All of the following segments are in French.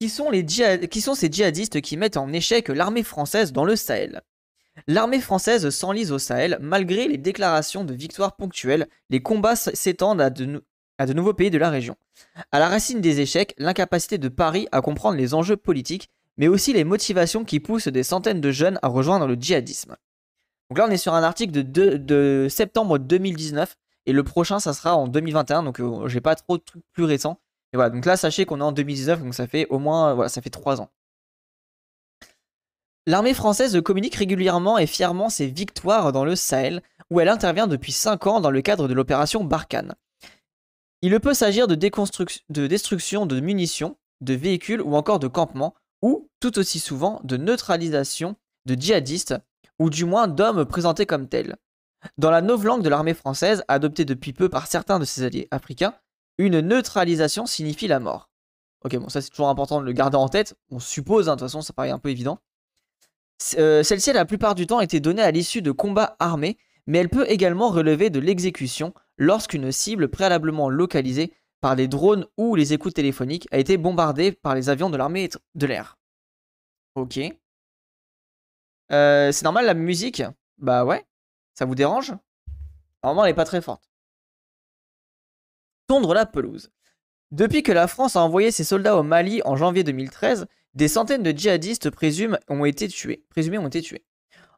qui sont, ces djihadistes qui mettent en échec l'armée française dans le Sahel. L'armée française s'enlise au Sahel malgré les déclarations de victoires ponctuelles, les combats s'étendent à de, nouveaux pays de la région. À la racine des échecs, l'incapacité de Paris à comprendre les enjeux politiques, mais aussi les motivations qui poussent des centaines de jeunes à rejoindre le djihadisme. Donc là, on est sur un article de, septembre 2019, et le prochain, ça sera en 2021, donc euh, j'ai pas trop de trucs plus récents. Et voilà, donc là, sachez qu'on est en 2019, donc ça fait au moins, euh, ça fait 3 ans. L'armée française communique régulièrement et fièrement ses victoires dans le Sahel, où elle intervient depuis 5 ans dans le cadre de l'opération Barkhane. Il peut s'agir de, de destruction de munitions, de véhicules ou encore de campements, ou tout aussi souvent de neutralisation de djihadistes, ou du moins d'hommes présentés comme tels. Dans la langue de l'armée française, adoptée depuis peu par certains de ses alliés africains, une neutralisation signifie la mort. Ok, bon, ça c'est toujours important de le garder en tête. On suppose, hein, de toute façon, ça paraît un peu évident. Euh, celle-ci a la plupart du temps été donnée à l'issue de combats armés, mais elle peut également relever de l'exécution lorsqu'une cible préalablement localisée par des drones ou les écoutes téléphoniques a été bombardée par les avions de l'armée de l'air. Ok. Euh, c'est normal la musique Bah ouais. Ça vous dérange Normalement, elle n'est pas très forte tondre la pelouse. Depuis que la France a envoyé ses soldats au Mali en janvier 2013, des centaines de djihadistes ont été tués, présumés ont été tués.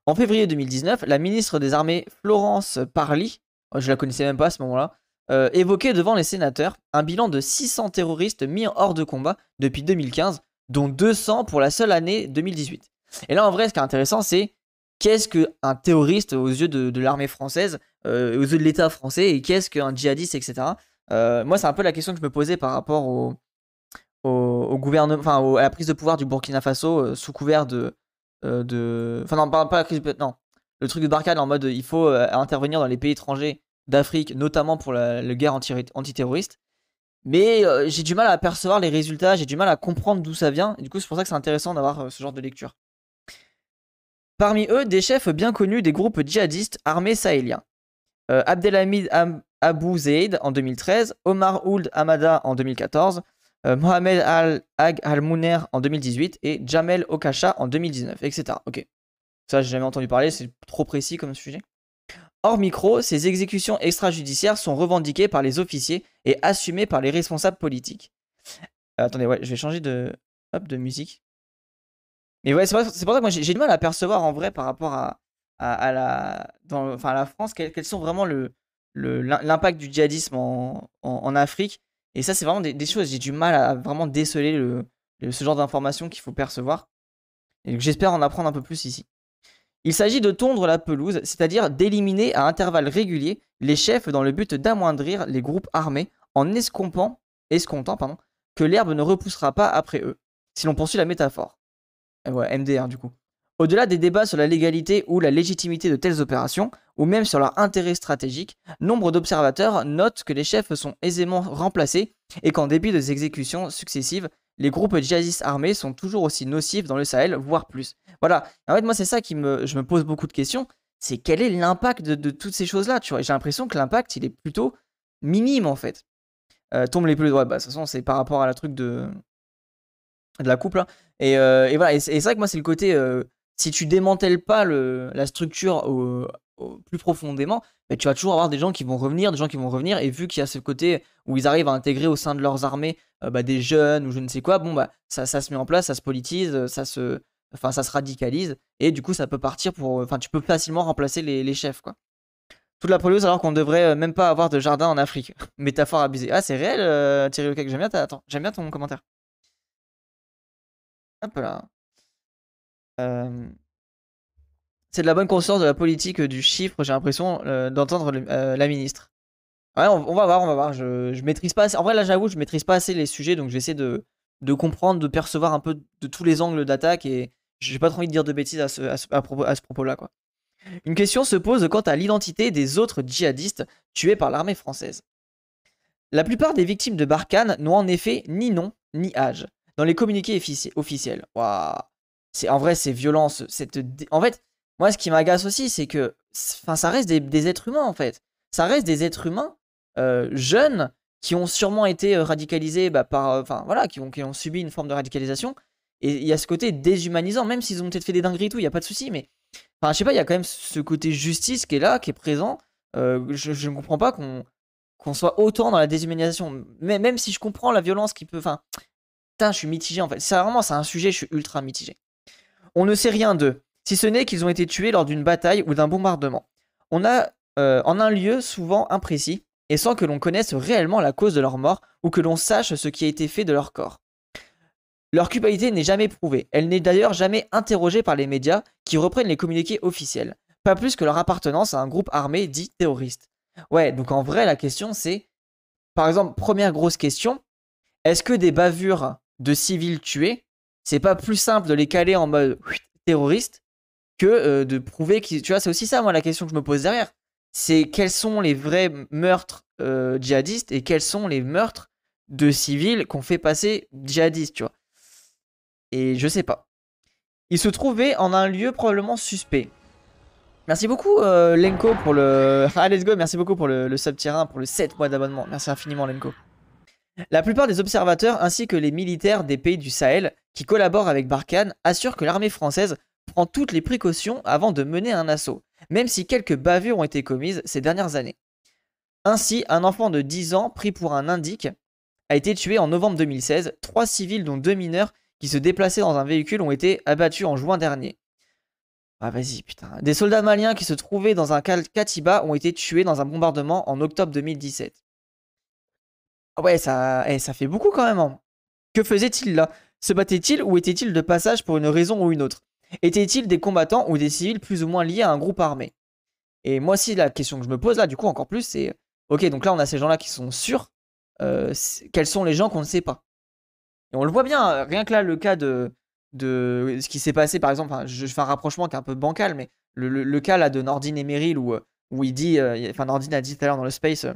En février 2019, la ministre des Armées Florence Parly, je la connaissais même pas à ce moment-là, euh, évoquait devant les sénateurs un bilan de 600 terroristes mis hors de combat depuis 2015, dont 200 pour la seule année 2018. Et là, en vrai, ce qui est intéressant, c'est qu'est-ce qu'un terroriste aux yeux de, l'armée française, euh, aux yeux de l'État français, et qu'est-ce qu'un djihadiste, etc. Euh, moi, c'est un peu la question que je me posais par rapport au, au, gouvernement, enfin, à la prise de pouvoir du Burkina Faso euh, sous couvert de, euh, de, enfin non, pas, la crise, non, le truc de Barkhane en mode il faut intervenir dans les pays étrangers d'Afrique, notamment pour la, guerre anti antiterroriste. Mais j'ai du mal à apercevoir les résultats, j'ai du mal à comprendre d'où ça vient. Et du coup, c'est pour ça que c'est intéressant d'avoir ce genre de lecture. Parmi eux, des chefs bien connus des groupes djihadistes armés sahéliens. Abdelhamid Am Abu Zeid en 2013, Omar Ould Hamada en 2014, euh, Mohamed Al-Ag Al-Mouner en 2018 et Jamel Okacha en 2019, etc. Ok. Ça, j'ai jamais entendu parler, c'est trop précis comme sujet. Hors micro, ces exécutions extrajudiciaires sont revendiquées par les officiers et assumées par les responsables politiques. Euh, attendez, ouais, je vais changer de, hop, de musique. Mais ouais, c'est pour, ça que moi j'ai du mal à percevoir en vrai par rapport à, à, la, dans, enfin, la France quels quelles sont vraiment le, l'impact du djihadisme en, Afrique. Et ça, c'est vraiment des, choses, j'ai du mal à vraiment déceler le, ce genre d'informations qu'il faut percevoir. Et j'espère en apprendre un peu plus ici. Il s'agit de tondre la pelouse, c'est-à-dire d'éliminer à intervalles réguliers les chefs dans le but d'amoindrir les groupes armés en escomptant, escomptant que l'herbe ne repoussera pas après eux, si l'on poursuit la métaphore. Euh, ouais, MDR hein, du coup. Au-delà des débats sur la légalité ou la légitimité de telles opérations, ou même sur leur intérêt stratégique, nombre d'observateurs notent que les chefs sont aisément remplacés et qu'en dépit des exécutions successives, les groupes djihadistes armés sont toujours aussi nocifs dans le Sahel, voire plus. Voilà. En fait, moi, c'est ça qui me, je me pose beaucoup de questions. C'est quel est l'impact de, toutes ces choses-là, tu vois J'ai l'impression que l'impact, il est plutôt minime, en fait. Euh, tombe les plus droits. Bah, de toute façon, c'est par rapport à la truc de, de la couple. Euh, et, voilà. Et, c'est vrai que moi, c'est le côté euh, si tu démantèles pas la structure au, plus profondément, bah, tu vas toujours avoir des gens qui vont revenir, des gens qui vont revenir, et vu qu'il y a ce côté où ils arrivent à intégrer au sein de leurs armées euh, bah, des jeunes ou je ne sais quoi, bon bah ça, ça, se met en place, ça se politise, euh, ça se, enfin ça se radicalise, et du coup ça peut partir pour, euh, enfin tu peux facilement remplacer les, chefs quoi. Toute la polio, alors qu'on devrait même pas avoir de jardin en Afrique. Métaphore abusée. Ah c'est réel, Thierry j'aime bien, j'aime bien ton commentaire. Hop là c'est de la bonne conscience de la politique du chiffre, j'ai l'impression d'entendre la ministre. Ouais, on, va voir, on va voir. Je, je maîtrise pas En vrai, là, j'avoue, je maîtrise pas assez les sujets, donc j'essaie de, de comprendre, de percevoir un peu de, tous les angles d'attaque et j'ai pas trop envie de dire de bêtises à ce, propos, à ce propos-là, quoi. Une question se pose quant à l'identité des autres djihadistes tués par l'armée française. La plupart des victimes de Barkhane n'ont en effet ni nom ni âge dans les communiqués officiels. Waouh c'est en vrai c'est violences Cette en fait, moi ce qui m'agace aussi, c'est que, enfin, ça reste des, êtres humains en fait. Ça reste des êtres humains euh, jeunes qui ont sûrement été euh, radicalisés bah, par, euh, enfin voilà, qui ont, qui ont subi une forme de radicalisation. Et il y a ce côté déshumanisant, même s'ils ont peut-être fait des dingueries et tout, il n'y a pas de souci, mais enfin, je sais pas, il y a quand même ce côté justice qui est là, qui est présent. je ne comprends pas qu'on qu'on soit autant dans la déshumanisation. Mais même si je comprends la violence qui peut. Enfin, putain, je suis mitigé en fait. C'est vraiment c'est un sujet, je suis ultra mitigé. On ne sait rien d'eux, si ce n'est qu'ils ont été tués lors d'une bataille ou d'un bombardement. On a euh, en un lieu souvent imprécis, et sans que l'on connaisse réellement la cause de leur mort ou que l'on sache ce qui a été fait de leur corps. Leur culpabilité n'est jamais prouvée, elle n'est d'ailleurs jamais interrogée par les médias qui reprennent les communiqués officiels, pas plus que leur appartenance à un groupe armé dit terroriste. Ouais, donc en vrai la question c'est, par exemple, première grosse question, est-ce que des bavures de civils tués c'est pas plus simple de les caler en mode terroriste que euh, de prouver qu'ils. Tu vois, c'est aussi ça, moi, la question que je me pose derrière. C'est quels sont les vrais meurtres euh, djihadistes et quels sont les meurtres de civils qu'on fait passer djihadistes, tu vois. Et je sais pas. Ils se trouvaient en un lieu probablement suspect. Merci beaucoup euh, Lenko pour le... Ah let's go, merci beaucoup pour le, le sub pour le 7 mois d'abonnement. Merci infiniment Lenko. La plupart des observateurs ainsi que les militaires des pays du Sahel qui collaborent avec Barkhane assurent que l'armée française prend toutes les précautions avant de mener un assaut, même si quelques bavures ont été commises ces dernières années. Ainsi, un enfant de 10 ans pris pour un indique a été tué en novembre 2016, trois civils dont deux mineurs qui se déplaçaient dans un véhicule ont été abattus en juin dernier. Ah vas-y putain. Des soldats maliens qui se trouvaient dans un katiba ont été tués dans un bombardement en octobre 2017 ouais, ça, eh, ça fait beaucoup quand même. Hein. Que faisait-il là Se battait-il ou était-il de passage pour une raison ou une autre Étaient-ils des combattants ou des civils plus ou moins liés à un groupe armé Et moi aussi, la question que je me pose là, du coup, encore plus, c'est ok, donc là, on a ces gens-là qui sont sûrs. Euh, quels sont les gens qu'on ne sait pas Et on le voit bien, euh, rien que là, le cas de, ce qui s'est passé, par exemple, je fais un rapprochement qui est un peu bancal, mais le, cas là de Nordine et Meryl euh, où, il dit, enfin, a dit tout à l'heure dans le space,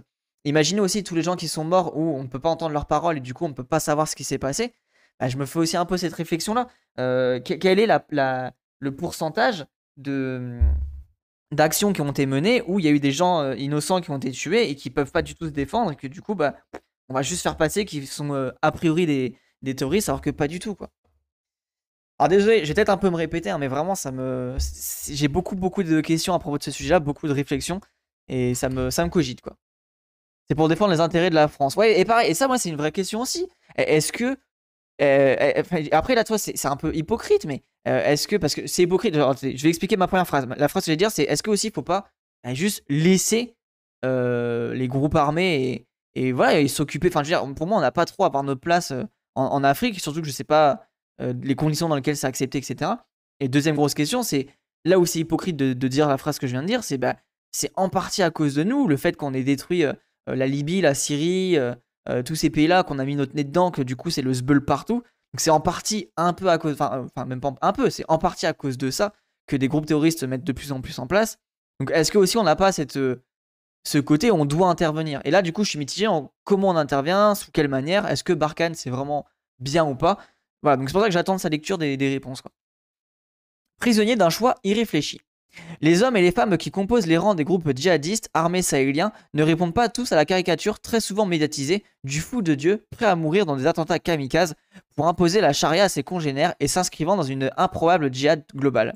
Imaginez aussi tous les gens qui sont morts où on ne peut pas entendre leurs paroles et du coup on ne peut pas savoir ce qui s'est passé. Bah, je me fais aussi un peu cette réflexion-là. Euh, quel est la, le pourcentage de hum, d'actions qui ont été menées où il y a eu des gens euh, innocents qui ont été tués et qui peuvent pas du tout se défendre et que du coup bah on va juste faire passer qu'ils sont euh, a priori des, des terroristes alors que pas du tout quoi. Alors désolé, j'ai peut-être un peu me répéter, hein, mais vraiment ça me, j'ai beaucoup beaucoup de questions à propos de ce sujet-là, beaucoup de réflexions et ça me ça me cogite quoi. C'est pour défendre les intérêts de la France. Ouais, et pareil, et ça, moi, c'est une vraie question aussi. E, est-ce que. Euh, e, e, après, là, toi, c'est un peu hypocrite, mais euh, est-ce que. Parce que c'est hypocrite. je vais expliquer ma première phrase. La phrase que je vais dire, c'est est-ce que aussi, il faut pas euh, juste laisser les groupes armés et, voilà, ils s'occuper. Enfin, pour moi, on n'a pas trop à avoir notre place en, Afrique, surtout que je sais pas les conditions dans lesquelles c'est accepté, etc. Et deuxième grosse question, c'est là où c'est hypocrite de, dire la phrase que je viens de dire, c'est bah, c'est en partie à cause de nous, le fait qu'on ait détruit euh, la Libye, la Syrie, euh, euh, tous ces pays-là qu'on a mis notre nez dedans, que du coup c'est le sbeul partout. Donc c'est en partie un peu à cause, même pas un peu, c'est en partie à cause de ça que des groupes terroristes se mettent de plus en plus en place. Donc est-ce que aussi on n'a pas cette, ce côté on doit intervenir Et là du coup je suis mitigé en comment on intervient, sous quelle manière, est-ce que Barkhane c'est vraiment bien ou pas Voilà, donc c'est pour ça que j'attends sa lecture des, des réponses. Prisonnier d'un choix irréfléchi. Les hommes et les femmes qui composent les rangs des groupes djihadistes armés sahéliens ne répondent pas tous à la caricature très souvent médiatisée du fou de Dieu prêt à mourir dans des attentats kamikazes pour imposer la charia à ses congénères et s'inscrivant dans une improbable djihad globale.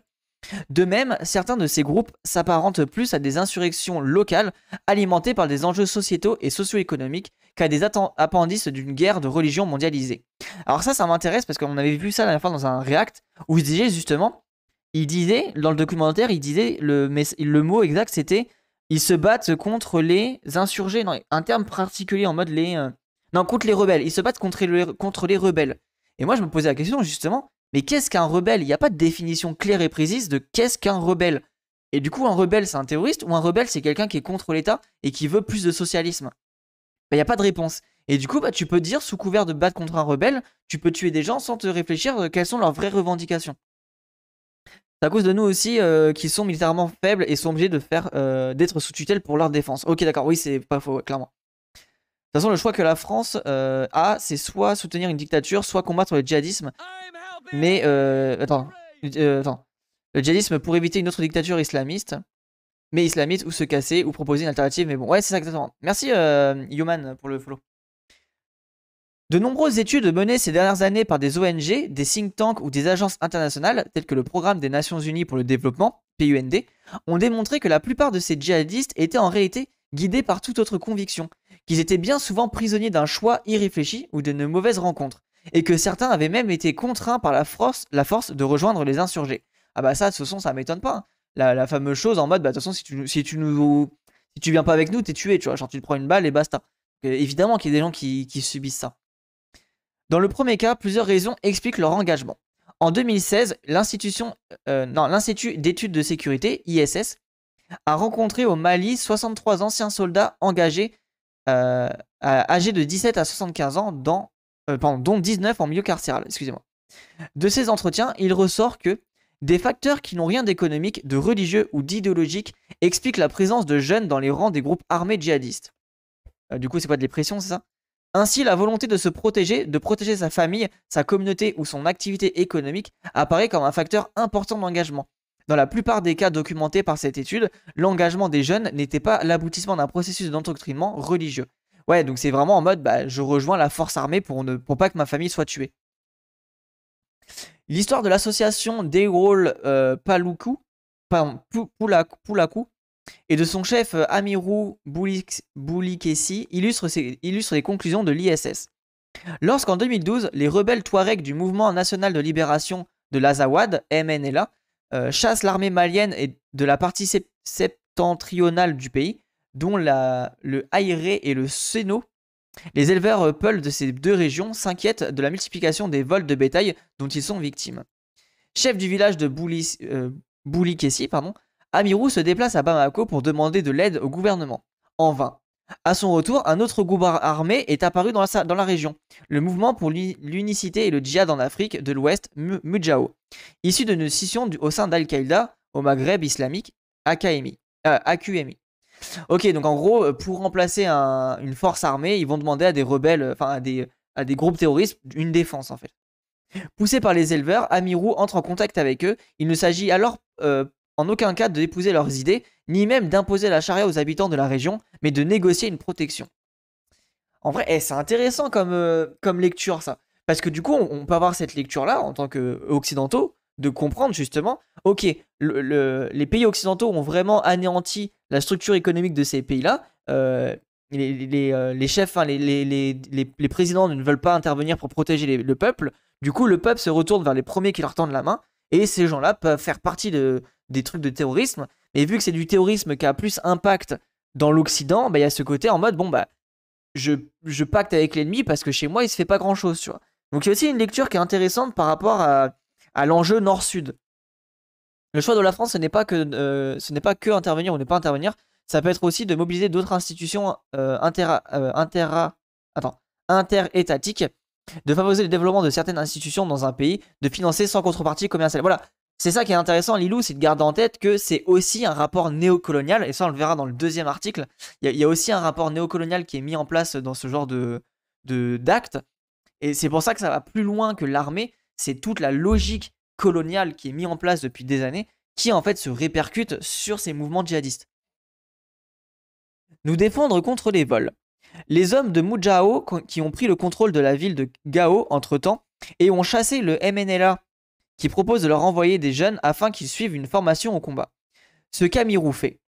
De même, certains de ces groupes s'apparentent plus à des insurrections locales alimentées par des enjeux sociétaux et socio-économiques qu'à des appendices d'une guerre de religion mondialisée. Alors ça, ça m'intéresse parce qu'on avait vu ça la dernière fois dans un React où je disais justement il disait, dans le documentaire, il disait, le, mot exact c'était ils se battent contre les insurgés. Non, un terme particulier en mode les. Euh, non, contre les rebelles. Ils se battent contre les, rebelles. Et moi, je me posais la question justement, mais qu'est-ce qu'un rebelle Il n'y a pas de définition claire et précise de qu'est-ce qu'un rebelle. Et du coup, un rebelle, c'est un terroriste ou un rebelle, c'est quelqu'un qui est contre l'État et qui veut plus de socialisme bah, Il n'y a pas de réponse. Et du coup, bah, tu peux dire, sous couvert de battre contre un rebelle, tu peux tuer des gens sans te réfléchir euh, quelles sont leurs vraies revendications. C'est à cause de nous aussi euh, qui sont militairement faibles et sont obligés de faire euh, d'être sous tutelle pour leur défense. Ok, d'accord, oui, c'est pas faux, clairement. De toute façon, le choix que la France euh, a, c'est soit soutenir une dictature, soit combattre le djihadisme. Mais attends, le djihadisme pour éviter une autre dictature islamiste, mais islamiste ou se casser ou proposer une alternative. Mais bon, ouais, c'est ça exactement. Merci Yoman pour le flow. De nombreuses études menées ces dernières années par des ONG, des think tanks ou des agences internationales, telles que le Programme des Nations Unies pour le Développement, PUND, ont démontré que la plupart de ces djihadistes étaient en réalité guidés par toute autre conviction, qu'ils étaient bien souvent prisonniers d'un choix irréfléchi ou d'une mauvaise rencontre, et que certains avaient même été contraints par la force, de rejoindre les insurgés. Ah bah ça, de toute façon, ça m'étonne pas. Hein. La, fameuse chose en mode, bah, de toute façon, si tu, si tu nous... Si tu viens pas avec nous, t'es tué, tu vois, genre tu te prends une balle et basta. évidemment qu'il y a des gens qui subissent ça. Dans le premier cas, plusieurs raisons expliquent leur engagement. En 2016, euh, l'Institut d'études de sécurité, ISS, a rencontré au Mali 63 anciens soldats engagés, euh, âgés de 17 à 75 ans, euh, dont 19 en milieu carcéral, excusez-moi. De ces entretiens, il ressort que des facteurs qui n'ont rien d'économique, de religieux ou d'idéologique expliquent la présence de jeunes dans les rangs des groupes armés djihadistes. du coup, c'est pas de l'épression, c'est ça ainsi, la volonté de se protéger, de protéger sa famille, sa communauté ou son activité économique apparaît comme un facteur important d'engagement. Dans la plupart des cas documentés par cette étude, l'engagement des jeunes n'était pas l'aboutissement d'un processus d'endoctrinement religieux. Ouais, donc c'est vraiment en mode bah, je rejoins la force armée pour, ne, pas que ma famille soit tuée. L'histoire de l'association des rôles euh, Paluku, pardon, Pulaku, et de son chef euh, Amirou Boulikessi illustrent, illustre les conclusions de l'ISS. Lorsqu'en 2012, les rebelles Touaregs du Mouvement national de libération de l'Azawad, MNLA, euh, chassent l'armée malienne et de la partie septentrionale du pays, dont le Aïré et le Séno, les éleveurs euh, peuls de ces deux régions s'inquiètent de la multiplication des vols de bétail dont ils sont victimes. Chef du village de Boulikessi, pardon. Amirou se déplace à Bamako pour demander de l'aide au gouvernement. En vain. À son retour, un autre groupe armé est apparu dans la, région, le mouvement pour l'unicité et le djihad en Afrique de l'Ouest, Mujao, issu d'une scission au sein d'Al-Qaïda au Maghreb islamique, AQMI. Euh, ok, donc en gros, euh, pour remplacer une force armée, ils vont demander à des rebelles, euh, enfin à des, groupes terroristes, une défense en fait. Poussé par les éleveurs, Amirou entre en contact avec eux. Il ne s'agit alors en aucun cas de d'épouser leurs idées, ni même d'imposer la charia aux habitants de la région, mais de négocier une protection. En vrai, eh, c'est intéressant comme, euh, comme lecture ça. Parce que du coup, on, peut avoir cette lecture-là en tant qu'occidentaux, euh, de comprendre justement, ok, le, les pays occidentaux ont vraiment anéanti la structure économique de ces pays-là. Euh, les, les, chefs, les, les, présidents ne veulent pas intervenir pour protéger le peuple. Du coup, le peuple se retourne vers les premiers qui leur tendent la main. Et ces gens-là peuvent faire partie de, des trucs de terrorisme. Mais vu que c'est du terrorisme qui a plus impact dans l'Occident, bah, il y a ce côté en mode, bon, bah, je, pacte avec l'ennemi parce que chez moi, il se fait pas grand chose, tu vois. Donc il y a aussi une lecture qui est intéressante par rapport à, l'enjeu nord-sud. Le choix de la France, ce n'est pas que, euh, ce n'est pas que intervenir ou ne pas intervenir. Ça peut être aussi de mobiliser d'autres institutions euh, euh, inter-étatiques, de favoriser le développement de certaines institutions dans un pays, de financer sans contrepartie commerciale. Voilà, c'est ça qui est intéressant, Lilou, c'est de garder en tête que c'est aussi un rapport néocolonial, et ça on le verra dans le deuxième article, il y, a aussi un rapport néocolonial qui est mis en place dans ce genre de d'actes, et c'est pour ça que ça va plus loin que l'armée, c'est toute la logique coloniale qui est mise en place depuis des années, qui en fait se répercute sur ces mouvements djihadistes. Nous défendre contre les vols. Les hommes de Mujao qui ont pris le contrôle de la ville de Gao entre-temps et ont chassé le MNLA qui propose de leur envoyer des jeunes afin qu'ils suivent une formation au combat. Ce qu'Amirou fait.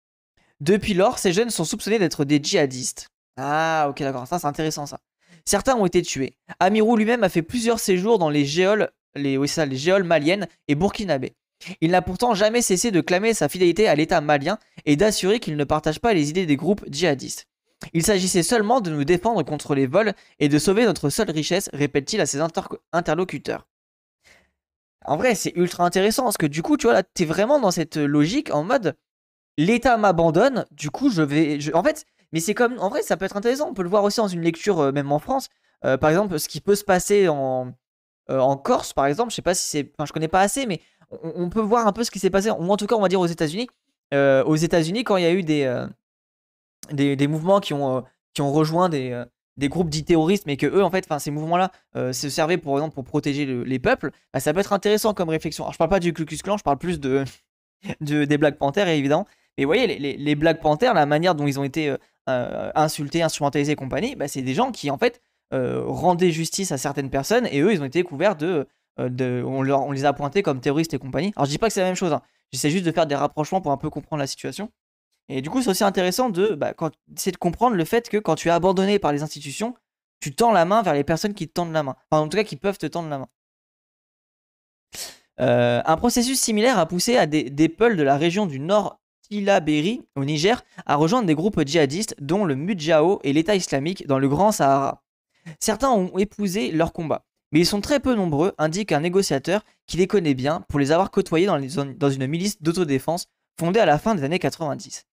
Depuis lors, ces jeunes sont soupçonnés d'être des djihadistes. Ah, ok, d'accord, ça c'est intéressant ça. Certains ont été tués. Amirou lui-même a fait plusieurs séjours dans les géoles, les, les géoles maliennes et burkinabé. Il n'a pourtant jamais cessé de clamer sa fidélité à l'État malien et d'assurer qu'il ne partage pas les idées des groupes djihadistes. Il s'agissait seulement de nous défendre contre les vols et de sauver notre seule richesse, répète-t-il à ses interlocuteurs. En vrai, c'est ultra intéressant parce que du coup, tu vois, là, t'es vraiment dans cette logique en mode l'État m'abandonne, du coup, je vais. En fait, mais c'est comme. En vrai, ça peut être intéressant. On peut le voir aussi dans une lecture, euh, même en France. Euh, par exemple, ce qui peut se passer euh, en, Corse, par exemple. Je sais pas si c'est. Enfin, je connais pas assez, mais on, peut voir un peu ce qui s'est passé. Ou en tout cas, on va dire aux États-Unis. aux États-Unis, quand il y a eu des, des, des, mouvements qui ont, qui ont rejoint des, des groupes dits terroristes, mais que eux, en fait, ces mouvements-là euh, se servaient pour exemple pour protéger les peuples, bah, ça peut être intéressant comme réflexion. Alors, je parle pas du Ku clan, je parle plus de, de des Black Panthers, évidemment. Mais vous voyez, les, Black Panthers, la manière dont ils ont été euh, euh, insultés, instrumentalisés et compagnie, bah, c'est des gens qui, en fait, rendaient justice à certaines personnes et eux, ils ont été couverts de. on, les a pointés comme terroristes et compagnie. Alors, je dis pas que c'est la même chose, hein. j'essaie juste de faire des rapprochements pour un peu comprendre la situation. Et du coup, c'est aussi intéressant de, bah, c'est de comprendre le fait que quand tu es abandonné par les institutions, tu tends la main vers les personnes qui te tendent la main. Enfin, en tout cas, qui peuvent te tendre la main. Euh, un processus similaire a poussé à des, des peuls de la région du nord Tilaberi, au Niger, à rejoindre des groupes djihadistes, dont le Mudjao et l'État islamique, dans le Grand Sahara. Certains ont épousé leur combat, mais ils sont très peu nombreux, indique un négociateur qui les connaît bien pour les avoir côtoyés dans, dans une milice d'autodéfense fondée à la fin des années 90.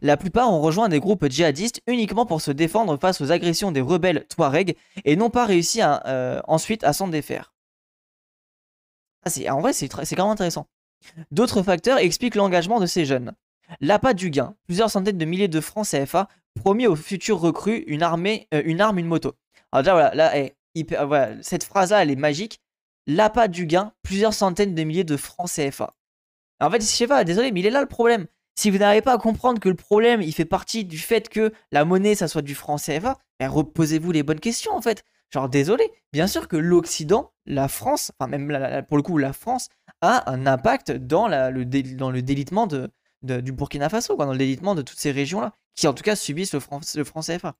La plupart ont rejoint des groupes djihadistes uniquement pour se défendre face aux agressions des rebelles Touareg et n'ont pas réussi euh, ensuite à s'en défaire. Ah, en vrai, c'est quand même intéressant. D'autres facteurs expliquent l'engagement de ces jeunes. L'appât du gain, plusieurs centaines de milliers de francs CFA promis aux futurs recrues une, armée, euh, une arme, une moto. Alors déjà, voilà, eh, cette phrase-là, elle est magique. L'appât du gain, plusieurs centaines de milliers de francs CFA. en fait, je sais pas, désolé, mais il est là le problème. Si vous n'arrivez pas à comprendre que le problème, il fait partie du fait que la monnaie, ça soit du franc CFA, ben, reposez-vous les bonnes questions en fait. Genre, désolé, bien sûr que l'Occident, la France, enfin même pour le coup la France, a un impact dans, le, délitement du Burkina Faso, dans le délitement de toutes ces régions-là, qui en tout cas subissent le franc, le franc CFA.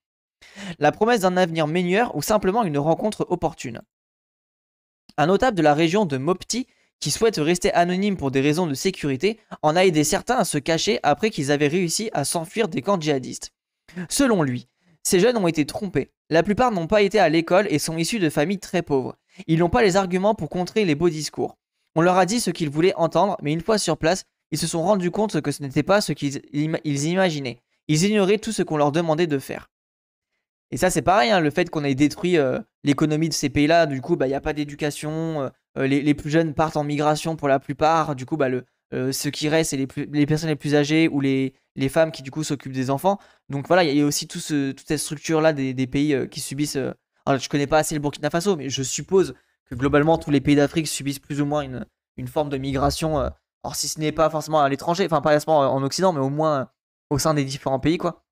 La promesse d'un avenir meilleur ou simplement une rencontre opportune. Un notable de la région de Mopti qui souhaitent rester anonymes pour des raisons de sécurité en a aidé certains à se cacher après qu'ils avaient réussi à s'enfuir des camps djihadistes. Selon lui, ces jeunes ont été trompés. La plupart n'ont pas été à l'école et sont issus de familles très pauvres. Ils n'ont pas les arguments pour contrer les beaux discours. On leur a dit ce qu'ils voulaient entendre, mais une fois sur place, ils se sont rendus compte que ce n'était pas ce qu'ils imaginaient. Ils ignoraient tout ce qu'on leur demandait de faire. Et ça, c'est pareil, hein, le fait qu'on ait détruit euh, l'économie de ces pays-là, du coup, bah, il n'y a pas d'éducation, euh, euh, les, plus jeunes partent en migration pour la plupart. Du coup, bah, le, euh, ceux qui reste c'est les, personnes les plus âgées ou les, femmes qui, du coup, s'occupent des enfants. Donc voilà, il y a aussi toute cette structure-là des, pays euh, qui subissent. alors, je connais pas assez le Burkina Faso, mais je suppose que globalement, tous les pays d'Afrique subissent plus ou moins une, forme de migration. or si ce n'est pas forcément à l'étranger, enfin, pas forcément en Occident, mais au moins au sein des différents pays, quoi.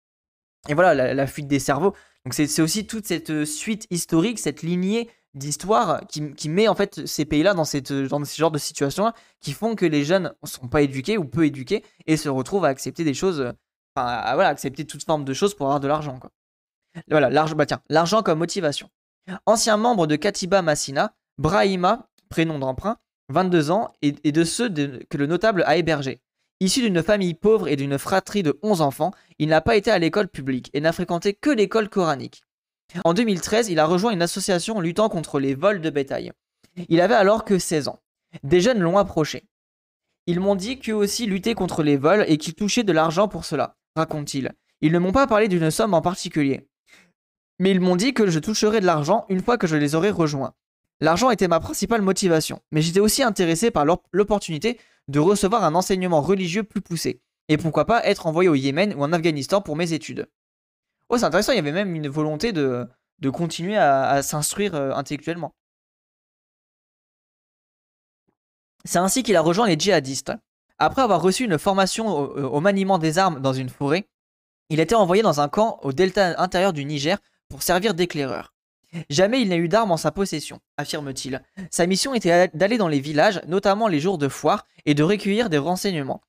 Et voilà, la, la fuite des cerveaux. Donc c'est aussi toute cette suite historique, cette lignée d'histoire qui, met en fait ces pays-là dans, ce genre de situation qui font que les jeunes ne sont pas éduqués ou peu éduqués et se retrouvent à accepter des choses, enfin, à, voilà, accepter toutes forme de choses pour avoir de l'argent. Quoi. Voilà, l'argent, bah l'argent comme motivation. Ancien membre de Katiba Massina, Brahima, prénom d'emprunt, 22 ans, et, de ceux que le notable a hébergé. Issu d'une famille pauvre et d'une fratrie de 11 enfants, il n'a pas été à l'école publique et n'a fréquenté que l'école coranique. En 2013, il a rejoint une association luttant contre les vols de bétail. Il avait alors que 16 ans. Des jeunes l'ont approché. Ils m'ont dit qu'eux aussi luttaient contre les vols et qu'ils touchaient de l'argent pour cela, raconte-t-il. Ils ne m'ont pas parlé d'une somme en particulier. Mais ils m'ont dit que je toucherais de l'argent une fois que je les aurais rejoints. L'argent était ma principale motivation, mais j'étais aussi intéressé par l'opportunité de recevoir un enseignement religieux plus poussé, et pourquoi pas être envoyé au Yémen ou en Afghanistan pour mes études. Oh, c'est intéressant, il y avait même une volonté de, continuer à, s'instruire euh, intellectuellement. C'est ainsi qu'il a rejoint les djihadistes. Après avoir reçu une formation au, euh, maniement des armes dans une forêt, il était envoyé dans un camp au delta intérieur du Niger pour servir d'éclaireur. Jamais il n'a eu d'armes en sa possession, affirme-t-il. Sa mission était d'aller dans les villages, notamment les jours de foire, et de recueillir des renseignements.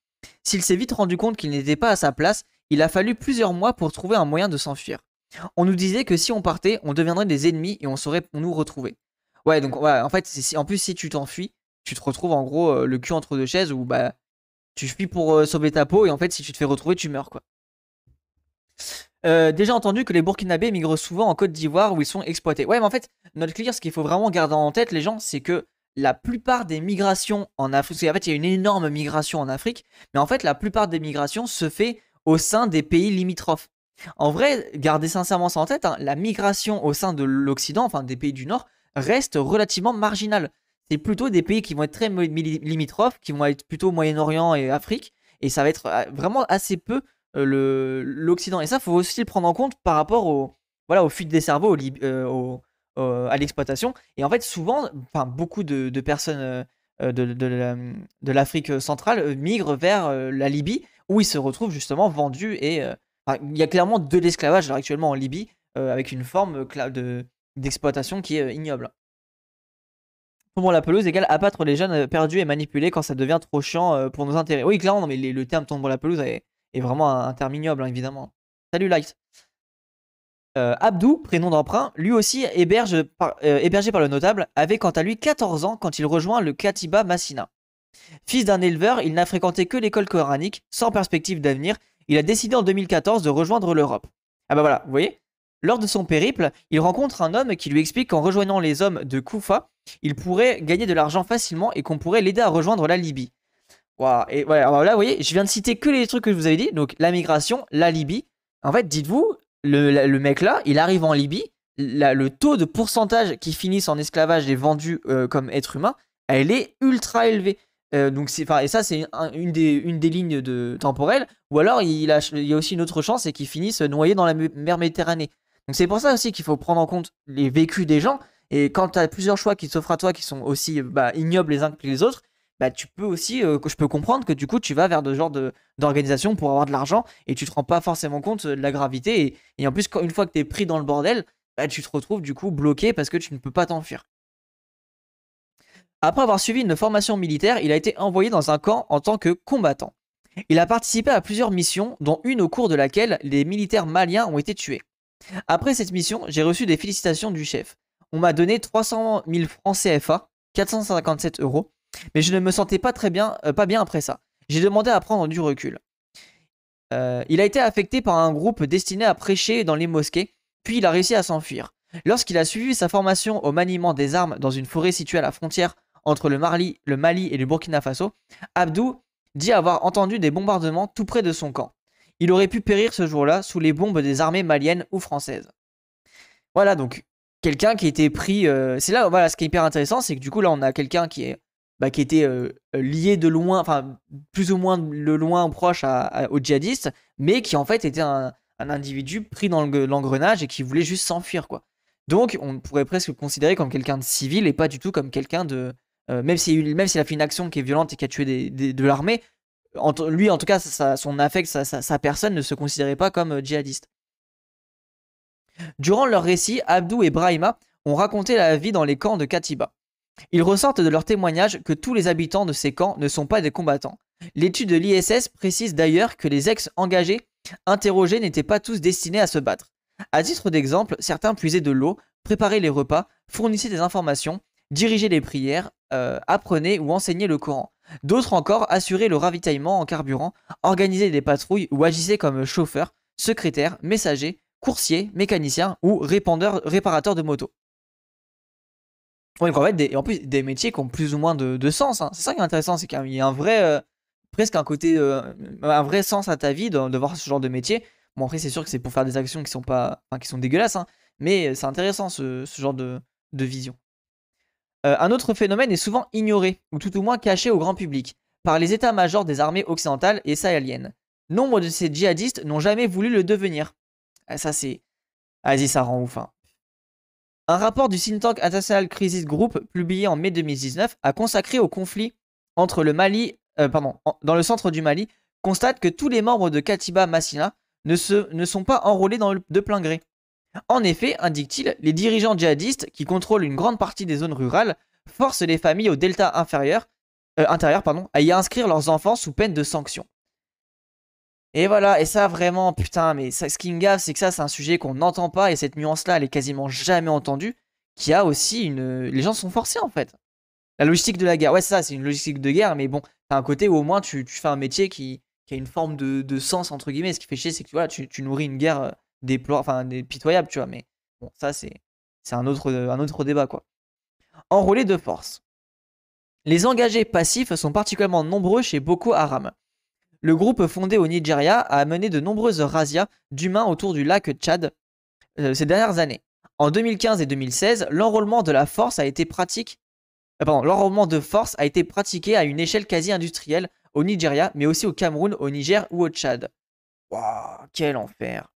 S'il s'est vite rendu compte qu'il n'était pas à sa place, il a fallu plusieurs mois pour trouver un moyen de s'enfuir. On nous disait que si on partait, on deviendrait des ennemis et on saurait nous retrouver. Ouais, donc en fait, en plus, si tu t'enfuis, tu te retrouves en gros euh, le cul entre deux chaises où bah tu fuis pour euh, sauver ta peau et en fait, si tu te fais retrouver, tu meurs quoi. Euh, déjà entendu que les Burkinabés migrent souvent en Côte d'Ivoire où ils sont exploités. Ouais, mais en fait, notre clear, ce qu'il faut vraiment garder en tête, les gens, c'est que la plupart des migrations en Afrique, parce fait, il y a une énorme migration en Afrique, mais en fait, la plupart des migrations se fait au sein des pays limitrophes. En vrai, gardez sincèrement ça en tête, hein, la migration au sein de l'Occident, enfin des pays du Nord, reste relativement marginale. C'est plutôt des pays qui vont être très limitrophes, qui vont être plutôt Moyen-Orient et Afrique, et ça va être ah, vraiment assez peu euh, l'Occident. Et ça, faut aussi le prendre en compte par rapport au, voilà, aux fuites des cerveaux, euh, à l'exploitation. Et en fait, souvent, beaucoup de, personnes euh, de l'Afrique centrale migrent vers la Libye où il se retrouve justement vendu et euh, il y a clairement de l'esclavage actuellement en Libye euh, avec une forme euh, d'exploitation qui est ignoble. Pour la pelouse égale abattre les jeunes perdus et manipulés quand ça devient trop chiant pour nos intérêts. Oui, clairement, mais le terme tombe la pelouse est, vraiment un, terme ignoble, hein, évidemment. Salut, Light. Abdou, prénom d'emprunt, lui aussi hébergé par le notable, avait quant à lui 14 ans quand il rejoint le Katiba Massina. Fils d'un éleveur, il n'a fréquenté que l'école coranique, sans perspective d'avenir. Il a décidé en 2014 de rejoindre l'Europe. Ah bah voilà, vous voyez Lors de son périple, il rencontre un homme qui lui explique qu'en rejoignant les hommes de Koufa, il pourrait gagner de l'argent facilement et qu'on pourrait l'aider à rejoindre la Libye. et voilà, vous voyez, je viens de citer que les trucs que je vous avais dit, donc la migration, la Libye. En fait, dites-vous, le, mec là, il arrive en Libye, le taux de pourcentage qui finissent en esclavage et vendus euh, comme être humains, elle est ultra élevée. Euh, et ça, c'est une, des, une des lignes de, temporelles. Ou alors, il, y a aussi une autre chance, c'est qu'ils finissent noyés dans la mer Méditerranée. Donc c'est pour ça aussi qu'il faut prendre en compte les vécus des gens. Et quand tu as plusieurs choix qui s'offrent à toi, qui sont aussi bah, ignobles les uns que les autres, bah, tu peux aussi, euh, je peux comprendre que du coup, tu vas vers de genre d'organisation pour avoir de l'argent et tu te rends pas forcément compte de la gravité. Et, en plus, une fois que tu es pris dans le bordel, bah, tu te retrouves du coup bloqué parce que tu ne peux pas t'enfuir. Après avoir suivi une formation militaire, il a été envoyé dans un camp en tant que combattant. Il a participé à plusieurs missions, dont une au cours de laquelle les militaires maliens ont été tués. Après cette mission, j'ai reçu des félicitations du chef. On m'a donné 300 000 francs CFA, 457 euros, mais je ne me sentais pas très bien, euh, pas bien après ça. J'ai demandé à prendre du recul. Euh, il a été affecté par un groupe destiné à prêcher dans les mosquées, puis il a réussi à s'enfuir. Lorsqu'il a suivi sa formation au maniement des armes dans une forêt située à la frontière entre le Mali, le Mali et le Burkina Faso, Abdou dit avoir entendu des bombardements tout près de son camp. Il aurait pu périr ce jour-là sous les bombes des armées maliennes ou françaises. Voilà donc quelqu'un qui était pris. Euh, c'est là voilà ce qui est hyper intéressant, c'est que du coup là on a quelqu'un qui est bah, qui était euh, lié de loin, enfin plus ou moins le loin proche aux djihadistes, mais qui en fait était un, un individu pris dans l'engrenage et qui voulait juste s'enfuir quoi. Donc on pourrait presque le considérer comme quelqu'un de civil et pas du tout comme quelqu'un de euh, même s'il a fait une action qui est violente et qui a tué des, de l'armée, lui en tout cas, son affect, sa, personne ne se considérait pas comme euh, djihadiste. Durant leur récit, Abdou et Brahima ont raconté la vie dans les camps de Katiba. Ils ressortent de leur témoignage que tous les habitants de ces camps ne sont pas des combattants. L'étude de l'ISS précise d'ailleurs que les ex-engagés interrogés n'étaient pas tous destinés à se battre. À titre d'exemple, certains puisaient de l'eau, préparaient les repas, fournissaient des informations, dirigeaient les prières, euh, apprenez ou enseignez le Coran. D'autres encore assuraient le ravitaillement en carburant, organisaient des patrouilles ou agissaient comme chauffeur, secrétaire, messagers, coursiers, mécaniciens ou répandeurs, réparateurs de motos. en des, en plus, des métiers qui ont plus ou moins de, sens. Hein. C'est ça qui est intéressant, c'est qu'il y a un vrai, euh, presque un côté, euh, un vrai sens à ta vie de, voir ce genre de métier. Bon, après, c'est sûr que c'est pour faire des actions qui sont pas, qui sont dégueulasses, hein, mais c'est intéressant ce, genre de vision. Euh, un autre phénomène est souvent ignoré, ou tout au moins caché au grand public, par les états-majors des armées occidentales et sahéliennes. Nombre de ces djihadistes n'ont jamais voulu le devenir. Euh, ça c'est... allez ça rend ouf. Hein. Un rapport du think tank International Crisis Group, publié en mai 2019, a consacré au conflit entre le Mali, euh, pardon, dans le centre du Mali, constate que tous les membres de Katiba Massina ne, se, ne sont pas enrôlés dans de plein gré. En effet, indique-t-il, les dirigeants djihadistes, qui contrôlent une grande partie des zones rurales, forcent les familles au delta inférieur, euh, intérieur pardon, à y inscrire leurs enfants sous peine de sanctions. Et voilà, et ça vraiment, putain, mais ce qui me gave, c'est que ça, c'est un sujet qu'on n'entend pas, et cette nuance-là, elle est quasiment jamais entendue, qui a aussi une... Les gens sont forcés, en fait. La logistique de la guerre, ouais, ça, c'est une logistique de guerre, mais bon, t'as un côté où au moins tu, fais un métier qui, a une forme de, sens, entre guillemets, ce qui fait chier, c'est que tu, tu nourris une guerre euh, déploie... enfin tu vois, mais bon, ça c'est un autre, un autre débat quoi. Enrôlé de force. Les engagés passifs sont particulièrement nombreux chez Boko Haram. Le groupe fondé au Nigeria a amené de nombreuses razzias d'humains autour du lac Tchad euh, ces dernières années. En 2015 et 2016, l'enrôlement de la force a été pratique. Euh, pardon, l'enrôlement de force a été pratiqué à une échelle quasi industrielle au Nigeria, mais aussi au Cameroun, au Niger ou au Tchad. Waouh, quel enfer.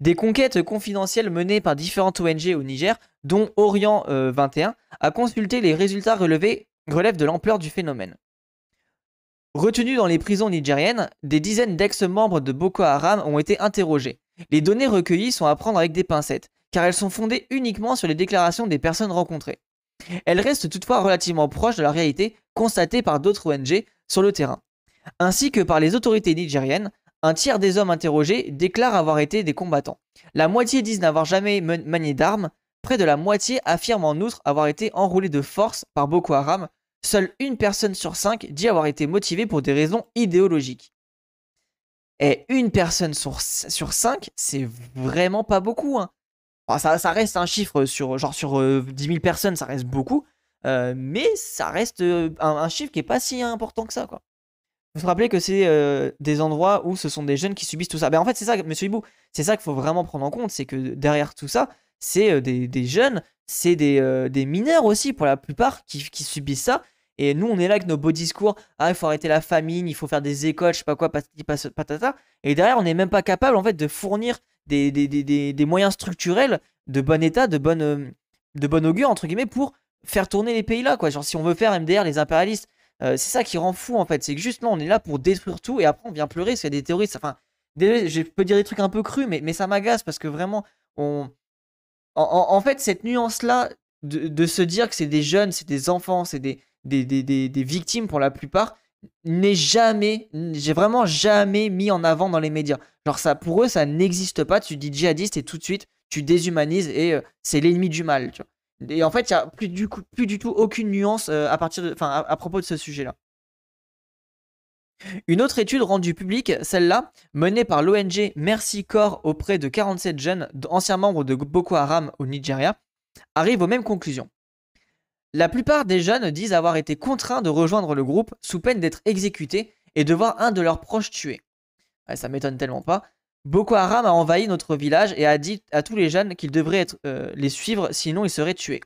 Des conquêtes confidentielles menées par différentes ONG au Niger, dont Orient 21, euh, a consulté les résultats relevés relèvent de l'ampleur du phénomène. Retenus dans les prisons nigériennes, des dizaines d'ex-membres de Boko Haram ont été interrogés. Les données recueillies sont à prendre avec des pincettes, car elles sont fondées uniquement sur les déclarations des personnes rencontrées. Elles restent toutefois relativement proches de la réalité constatée par d'autres ONG sur le terrain, ainsi que par les autorités nigériennes un tiers des hommes interrogés déclarent avoir été des combattants. La moitié disent n'avoir jamais manié d'armes, près de la moitié affirment en outre avoir été enroulés de force par Boko Haram, seule une personne sur cinq dit avoir été motivée pour des raisons idéologiques. Et une personne sur, sur cinq, c'est vraiment pas beaucoup. Hein. ça, ça, reste un chiffre sur, genre sur 10 euh, 000 personnes, ça reste beaucoup, euh, mais ça reste euh, un, un, chiffre qui est pas si important que ça. Quoi. Vous vous rappelez que c'est euh, des endroits où ce sont des jeunes qui subissent tout ça. Ben en fait, c'est ça, monsieur Hibou, c'est ça qu'il faut vraiment prendre en compte, c'est que derrière tout ça, c'est euh, des, jeunes, c'est des, euh, des, mineurs aussi pour la plupart qui, subissent ça. Et nous, on est là avec nos beaux discours, ah, il faut arrêter la famine, il faut faire des écoles, je sais pas quoi, patata. Et derrière, on n'est même pas capable en fait de fournir des, des, moyens structurels de bon état, de bonne, de bonne augure, entre guillemets, pour faire tourner les pays là, quoi. Genre, si on veut faire MDR, les impérialistes, euh, c'est ça qui rend fou en fait, c'est que juste là on est là pour détruire tout et après on vient pleurer parce qu'il y a des terroristes. Enfin, je peux dire des trucs un peu crus, mais, ça m'agace parce que vraiment, on... en, fait, cette nuance-là de, se dire que c'est des jeunes, c'est des enfants, c'est des, victimes pour la plupart, n'est jamais, j'ai vraiment jamais mis en avant dans les médias. Genre ça, pour eux, ça n'existe pas. Tu dis djihadiste et tout de suite, tu déshumanises et euh, c'est l'ennemi du mal. Tu vois. Et en fait, il n'y a plus du, tout aucune nuance euh, à, propos de ce sujet-là. Une autre étude rendue publique, celle-là, menée par l'ONG Mercy Corps auprès de 47 jeunes anciens membres de Boko Haram au Nigeria, arrive aux mêmes conclusions. La plupart des jeunes disent avoir été contraints de rejoindre le groupe sous peine d'être exécutés et de voir un de leurs proches tué. Ça ça m'étonne tellement pas. Boko Haram a envahi notre village et a dit à tous les jeunes qu'ils devraient être, euh, les suivre, sinon ils seraient tués.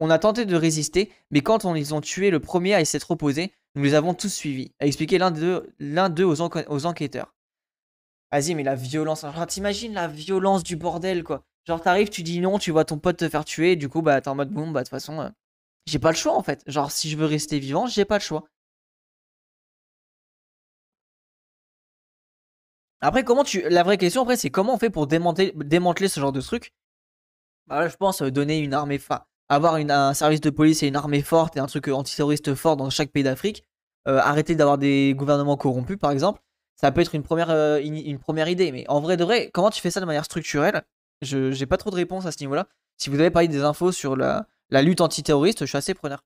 On a tenté de résister, mais quand on les ont tué le premier à s'être opposé, nous les avons tous suivis, a expliqué l'un d'eux, l'un aux, enquêteurs. Vas-y, mais la violence, genre t'imagines la violence du bordel, quoi. Genre t'arrives, tu dis non, tu vois ton pote te faire tuer, du coup, bah t'es en mode boum, bah de toute façon, euh, j'ai pas le choix en fait. Genre si je veux rester vivant, j'ai pas le choix. Après, comment tu. La vraie question, après, c'est comment on fait pour démanteler, ce genre de truc bah, Je pense euh, donner une armée. avoir un service de police et une armée forte et un truc euh, antiterroriste fort dans chaque pays d'Afrique. Euh, arrêter d'avoir des gouvernements corrompus, par exemple. Ça peut être une première, une, première idée. Mais en vrai de vrai, comment tu fais ça de manière structurelle Je n'ai pas trop de réponses à ce niveau-là. Si vous avez parlé des infos sur la, la lutte antiterroriste, je suis assez preneur.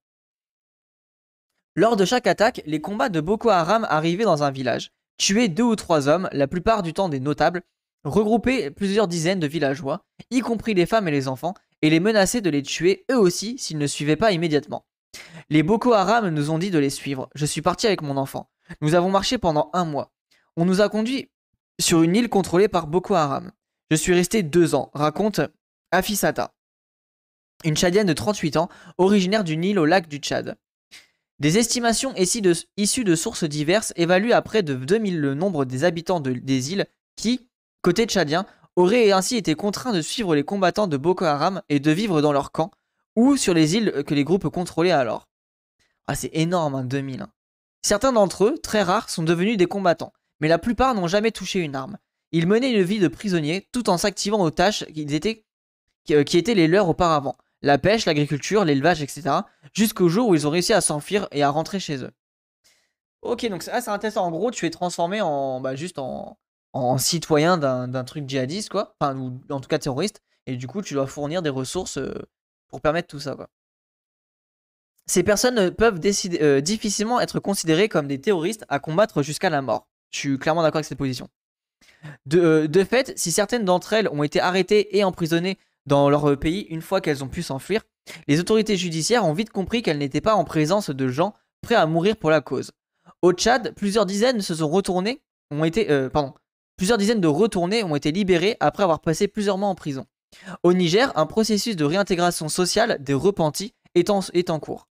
Lors de chaque attaque, les combats de Boko Haram arrivaient dans un village tuer deux ou trois hommes, la plupart du temps des notables, regrouper plusieurs dizaines de villageois, y compris les femmes et les enfants, et les menacer de les tuer eux aussi s'ils ne suivaient pas immédiatement. Les Boko Haram nous ont dit de les suivre. Je suis parti avec mon enfant. Nous avons marché pendant un mois. On nous a conduits sur une île contrôlée par Boko Haram. Je suis resté deux ans, raconte Afisata, une Tchadienne de 38 ans, originaire d'une île au lac du Tchad. Des estimations issues de sources diverses évaluent à près de 2000 le nombre des habitants des îles qui, côté tchadien, auraient ainsi été contraints de suivre les combattants de Boko Haram et de vivre dans leurs camps ou sur les îles que les groupes contrôlaient alors. Ah, c'est énorme, hein, 2000. Hein. Certains d'entre eux, très rares, sont devenus des combattants, mais la plupart n'ont jamais touché une arme. Ils menaient une vie de prisonniers tout en s'activant aux tâches euh, qui étaient les leurs auparavant, la pêche, l'agriculture, l'élevage, etc. Jusqu'au jour où ils ont réussi à s'enfuir et à rentrer chez eux. Ok, donc ça c'est intéressant. En gros, tu es transformé en bah, juste en, citoyen d'un truc djihadiste, quoi. Enfin, ou en tout cas terroriste. Et du coup, tu dois fournir des ressources euh, pour permettre tout ça, quoi. Ces personnes euh, peuvent euh, difficilement être considérées comme des terroristes à combattre jusqu'à la mort. Je suis clairement d'accord avec cette position. De, de fait, si certaines d'entre elles ont été arrêtées et emprisonnées dans leur pays une fois qu'elles ont pu s'enfuir, les autorités judiciaires ont vite compris qu'elles n'étaient pas en présence de gens prêts à mourir pour la cause. Au Tchad, plusieurs dizaines se sont retournées, ont été, euh, plusieurs dizaines de retournés ont été libérés après avoir passé plusieurs mois en prison. Au Niger, un processus de réintégration sociale des repentis est en, cours.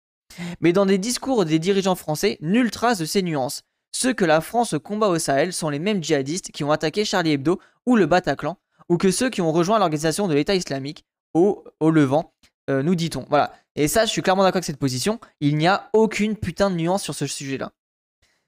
Mais dans des discours des dirigeants français, nulle trace de ces nuances. Ceux que la France combat au Sahel sont les mêmes djihadistes qui ont attaqué Charlie Hebdo ou le Bataclan, ou que ceux qui ont rejoint l'organisation de l'État islamique au, au Levant, euh, nous dit-on. Voilà. Et ça, je suis clairement d'accord avec cette position. Il n'y a aucune putain de nuance sur ce sujet-là.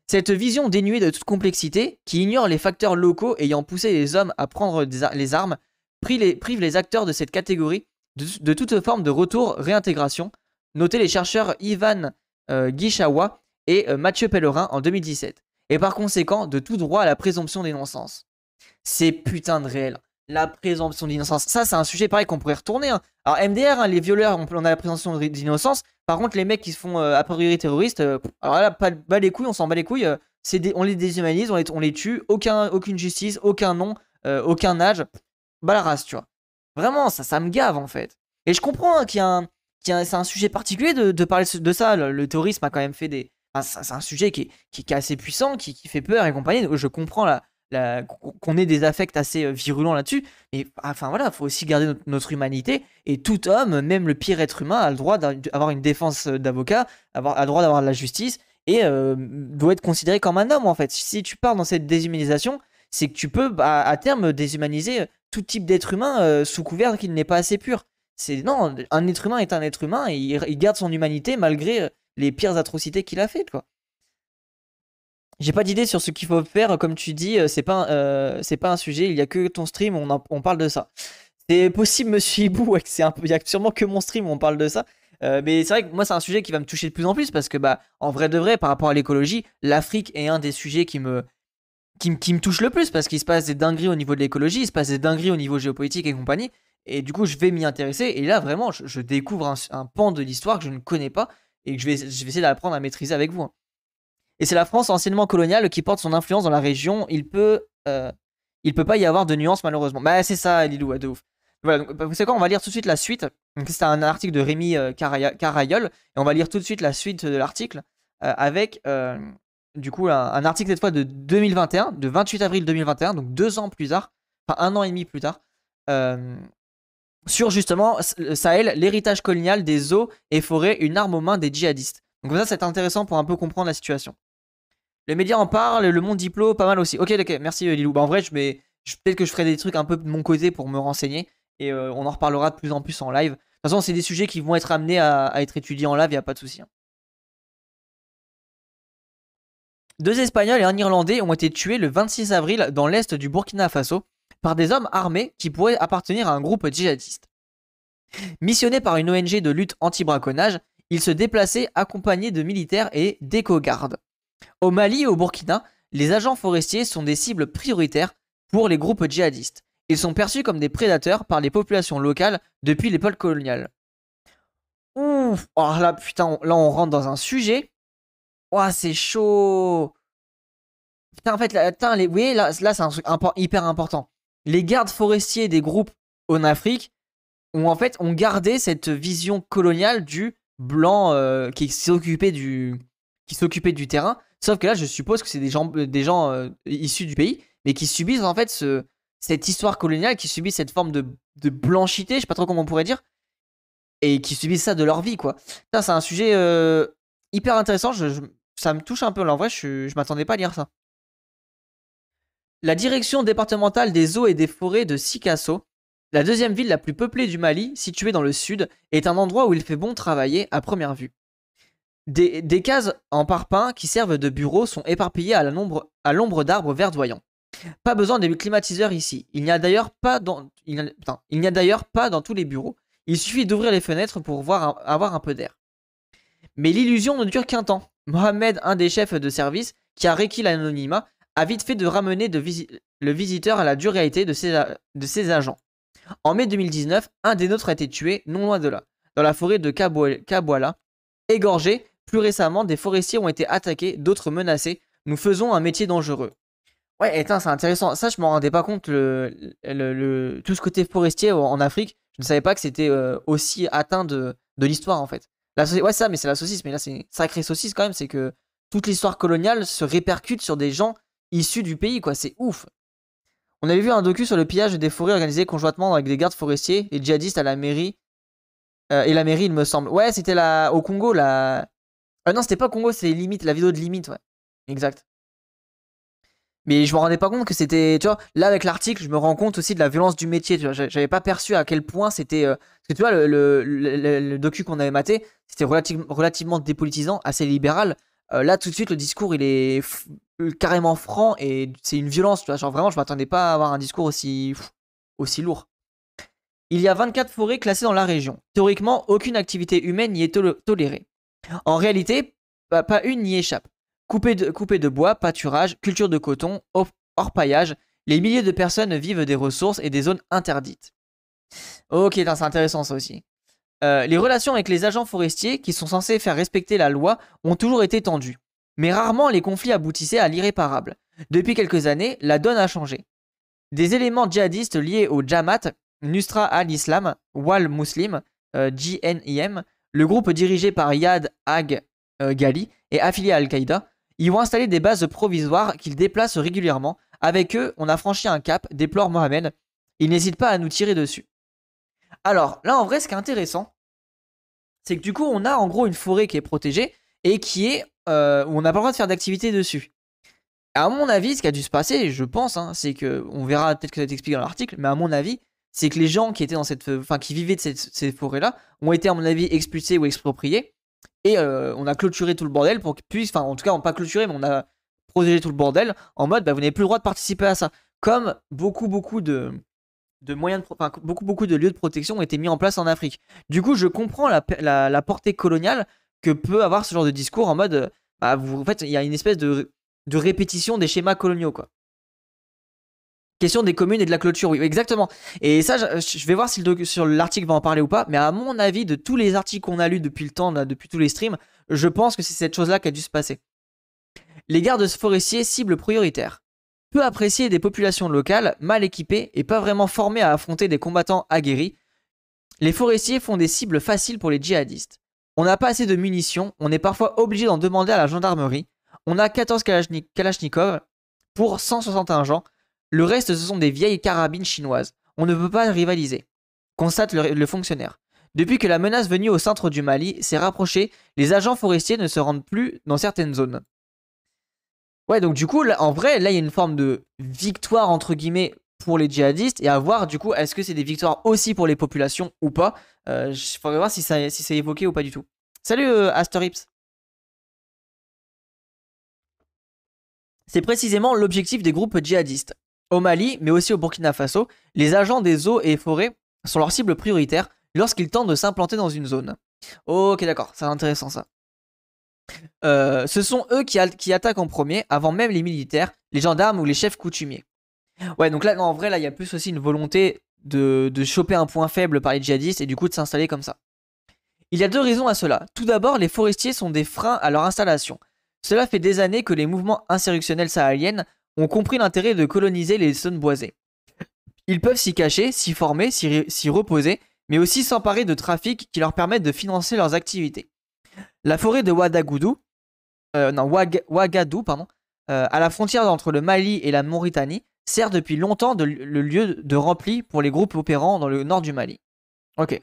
Cette vision dénuée de toute complexité, qui ignore les facteurs locaux ayant poussé les hommes à prendre les armes, prive les, acteurs de cette catégorie de, toute forme de retour-réintégration. Notez les chercheurs Ivan euh, Guichawa et euh, Mathieu Pellerin en 2017, et par conséquent de tout droit à la présomption des non-sens. C'est putain de réel la présomption d'innocence. Ça, c'est un sujet pareil qu'on pourrait retourner. Hein. Alors, MDR, hein, les violeurs, on, a la présomption d'innocence. Par contre, les mecs qui se font euh, a priori terroristes, euh, alors là, pas, les couilles, on s'en bat les couilles. Euh, on les déshumanise, on les, tue. Aucun, aucune justice, aucun nom, aucun âge. Bah la race, tu vois. Vraiment, ça, ça me gave en fait. Et je comprends hein, qu'il y a un. c'est un sujet particulier de, parler de ça. Le, terrorisme a quand même fait des. c'est un sujet qui est, qui, assez puissant, qui, qui fait peur et compagnie. Je comprends là qu'on ait des affects assez euh, virulents là-dessus. Mais ah, enfin voilà, il faut aussi garder notre, humanité. Et tout homme, même le pire être humain, a le droit d'avoir une défense euh, d'avocat, a le droit d'avoir de la justice et euh, doit être considéré comme un homme en fait. Si tu pars dans cette déshumanisation, c'est que tu peux bah, à terme déshumaniser tout type d'être humain sous couvert qu'il n'est pas assez pur. C'est non, un être humain est un être humain et il, garde son humanité malgré les pires atrocités qu'il a faites quoi j'ai pas d'idée sur ce qu'il faut faire. Comme tu dis, euh, c'est pas, euh, c'est pas un sujet. Il y a que ton stream, on, on parle de ça. C'est possible, monsieur Hibou, c'est un peu. Il y a sûrement que mon stream, on parle de ça. Euh, mais c'est vrai que moi, c'est un sujet qui va me toucher de plus en plus parce que, bah, en vrai de vrai, par rapport à l'écologie, l'Afrique est un des sujets qui me, qui, me, touche le plus parce qu'il se passe des dingueries au niveau de l'écologie, il se passe des dingueries au niveau géopolitique et compagnie. Et du coup, je vais m'y intéresser. Et là, vraiment, je, découvre un, pan de l'histoire que je ne connais pas et que je vais, je vais essayer d'apprendre à maîtriser avec vous. Hein. Et c'est la France anciennement coloniale qui porte son influence dans la région. Il peut, euh, il peut pas y avoir de nuances malheureusement. Bah c'est ça, Lilou, de ouf. Voilà, bah, vous savez quoi, on va lire tout de suite la suite. C'est un article de Rémi euh, Carayol, et on va lire tout de suite la suite de l'article euh, avec du coup un, un, article cette fois de 2021, de 28 avril 2021, donc deux ans plus tard, enfin un an et demi plus tard, sur justement Sahel, l'héritage colonial des eaux et forêts, une arme aux mains des djihadistes. Donc ça c'est intéressant pour un peu comprendre la situation. Les médias en parlent, le monde diplôme, pas mal aussi. Ok, ok, merci euh, Lilou. Bah, en vrai, peut-être que je ferai des trucs un peu de mon côté pour me renseigner et euh, on en reparlera de plus en plus en live. De toute façon, c'est des sujets qui vont être amenés à, être étudiés en live, il a pas de souci. Hein. Deux Espagnols et un Irlandais ont été tués le 26 avril dans l'est du Burkina Faso par des hommes armés qui pourraient appartenir à un groupe djihadiste. Missionnés par une ONG de lutte anti-braconnage, ils se déplaçaient accompagnés de militaires et d'éco-gardes. Au Mali et au Burkina, les agents forestiers sont des cibles prioritaires pour les groupes djihadistes. Ils sont perçus comme des prédateurs par les populations locales depuis l'époque coloniale. Ouf oh là, putain, là on rentre dans un sujet. Oh c'est chaud Putain, en fait, là, les... là, c'est un truc hyper important. Les gardes forestiers des groupes en Afrique ont en fait gardé cette vision coloniale du blanc euh, qui qui s'occupait du, qui s'occupaient du terrain. Sauf que là, je suppose que c'est des gens, euh, euh, issus du pays, mais qui subissent en fait cette histoire coloniale, qui subissent cette forme de, blanchité, je sais pas trop comment on pourrait dire, et qui subissent ça de leur vie, quoi. Ça, c'est un sujet euh, hyper intéressant. Je, ça me touche un peu. en vrai, je, je m'attendais pas à lire ça. La direction départementale des eaux et des forêts de Sikasso, la deuxième ville la plus peuplée du Mali, située dans le sud, est un endroit où il fait bon travailler à première vue. Des, cases en parpaing qui servent de bureaux sont éparpillées à l'ombre d'arbres verdoyants. Pas besoin de climatiseurs ici. Il n'y a d'ailleurs pas, dans, il n'y a d'ailleurs pas dans tous les bureaux. Il suffit d'ouvrir les fenêtres pour voir, avoir un peu d'air. Mais l'illusion ne dure qu'un temps. Mohamed, un des chefs de service, qui a requis l'anonymat, a vite fait de ramener le visiteur à la dure réalité de ses, de agents. En mai 2019, un des nôtres a été tué non loin de là, dans la forêt de Kabouala, égorgé plus récemment, des forestiers ont été attaqués, d'autres menacés. Nous faisons un métier dangereux. Ouais, éteint, c'est intéressant. Ça, je m'en rendais pas compte. Le, tout ce côté forestier en Afrique, je ne savais pas que c'était euh, aussi atteint de, l'histoire, en fait. La ouais, ça, mais c'est la saucisse. Mais là, c'est une sacrée saucisse quand même. C'est que toute l'histoire coloniale se répercute sur des gens issus du pays, quoi. C'est ouf. On avait vu un docu sur le pillage des forêts organisé conjointement avec des gardes forestiers et djihadistes à la mairie. Euh, et la mairie, il me semble. Ouais, c'était au Congo, là. Ah non, c'était pas Congo, c'est Limite, la vidéo de Limite, ouais. Exact. Mais je me rendais pas compte que c'était, tu vois, là avec l'article, je me rends compte aussi de la violence du métier, tu vois. J'avais pas perçu à quel point c'était. Euh, parce que tu vois, le, le, docu qu'on avait maté, c'était relativement dépolitisant, assez libéral. Euh, là, tout de suite, le discours, il est carrément franc et c'est une violence, tu vois. Genre vraiment, je m'attendais pas à avoir un discours aussi, aussi lourd. Il y a 24 forêts classées dans la région. Théoriquement, aucune activité humaine n'y est tolérée. En réalité, pas une n'y échappe. Coupée de, bois, pâturage, culture de coton, orpaillage, les milliers de personnes vivent des ressources et des zones interdites. Ok, c'est intéressant ça aussi. Euh, les relations avec les agents forestiers, qui sont censés faire respecter la loi, ont toujours été tendues. Mais rarement les conflits aboutissaient à l'irréparable. Depuis quelques années, la donne a changé. Des éléments djihadistes liés au Jamaat, Nusra al-Islam, Wal Muslim, JNIM, euh, le groupe dirigé par Yad Ag euh, Ghali est affilié à Al-Qaïda. Ils vont installer des bases provisoires qu'ils déplacent régulièrement. Avec eux, on a franchi un cap, déplore Mohamed. Ils n'hésitent pas à nous tirer dessus. Alors, là en vrai, ce qui est intéressant, c'est que du coup, on a en gros une forêt qui est protégée et qui est. Euh, on n'a pas le droit de faire d'activité dessus. À mon avis, ce qui a dû se passer, je pense, hein, c'est que. On verra peut-être que ça expliqué dans l'article, mais à mon avis, c'est que les gens qui étaient dans cette, enfin qui vivaient de cette, ces forêts-là, ont été à mon avis expulsés ou expropriés, et euh, on a clôturé tout le bordel pour qu'ils puissent, enfin en tout cas on pas clôturé, mais on a protégé tout le bordel en mode, bah, vous n'avez plus le droit de participer à ça. Comme beaucoup beaucoup de, de moyens, de, beaucoup beaucoup de lieux de protection ont été mis en place en Afrique. Du coup, je comprends la, portée coloniale que peut avoir ce genre de discours en mode, euh, bah, vous, en fait, il y a une espèce de, de répétition des schémas coloniaux quoi. Question des communes et de la clôture, oui, exactement. Et ça, je, vais voir si le sur l'article va en parler ou pas, mais à mon avis, de tous les articles qu'on a lus depuis le temps, depuis tous les streams, je pense que c'est cette chose-là qui a dû se passer. Les gardes forestiers cibles prioritaires. Peu appréciés des populations locales, mal équipées et pas vraiment formés à affronter des combattants aguerris, les forestiers font des cibles faciles pour les djihadistes. On n'a pas assez de munitions, on est parfois obligé d'en demander à la gendarmerie. On a 14 kalachnikovs pour 161 gens, le reste, ce sont des vieilles carabines chinoises. On ne peut pas rivaliser, constate le, fonctionnaire. Depuis que la menace venue au centre du Mali s'est rapprochée, les agents forestiers ne se rendent plus dans certaines zones. Ouais, donc du coup, en vrai, là, il y a une forme de victoire, entre guillemets, pour les djihadistes, et à voir, du coup, est-ce que c'est des victoires aussi pour les populations ou pas. Euh, je faudrait voir si, c'est évoqué ou pas du tout. Salut, euh, Asterips. C'est précisément l'objectif des groupes djihadistes, au Mali, mais aussi au Burkina Faso, les agents des eaux et forêts sont leur cible prioritaire lorsqu'ils tentent de s'implanter dans une zone. Ok, d'accord, c'est intéressant ça. Euh, ce sont eux qui, attaquent en premier, avant même les militaires, les gendarmes ou les chefs coutumiers. Ouais, donc là, en vrai, là, il y a plus aussi une volonté de, de choper un point faible par les djihadistes et du coup de s'installer comme ça. Il y a deux raisons à cela. Tout d'abord, les forestiers sont des freins à leur installation. Cela fait des années que les mouvements insurrectionnels sahéliens ont compris l'intérêt de coloniser les zones boisées. Ils peuvent s'y cacher, s'y former, s'y reposer, mais aussi s'emparer de trafics qui leur permettent de financer leurs activités. La forêt de Wadagoudou, euh, euh, à la frontière entre le Mali et la Mauritanie, sert depuis longtemps de, lieu de rempli pour les groupes opérants dans le nord du Mali. Ok.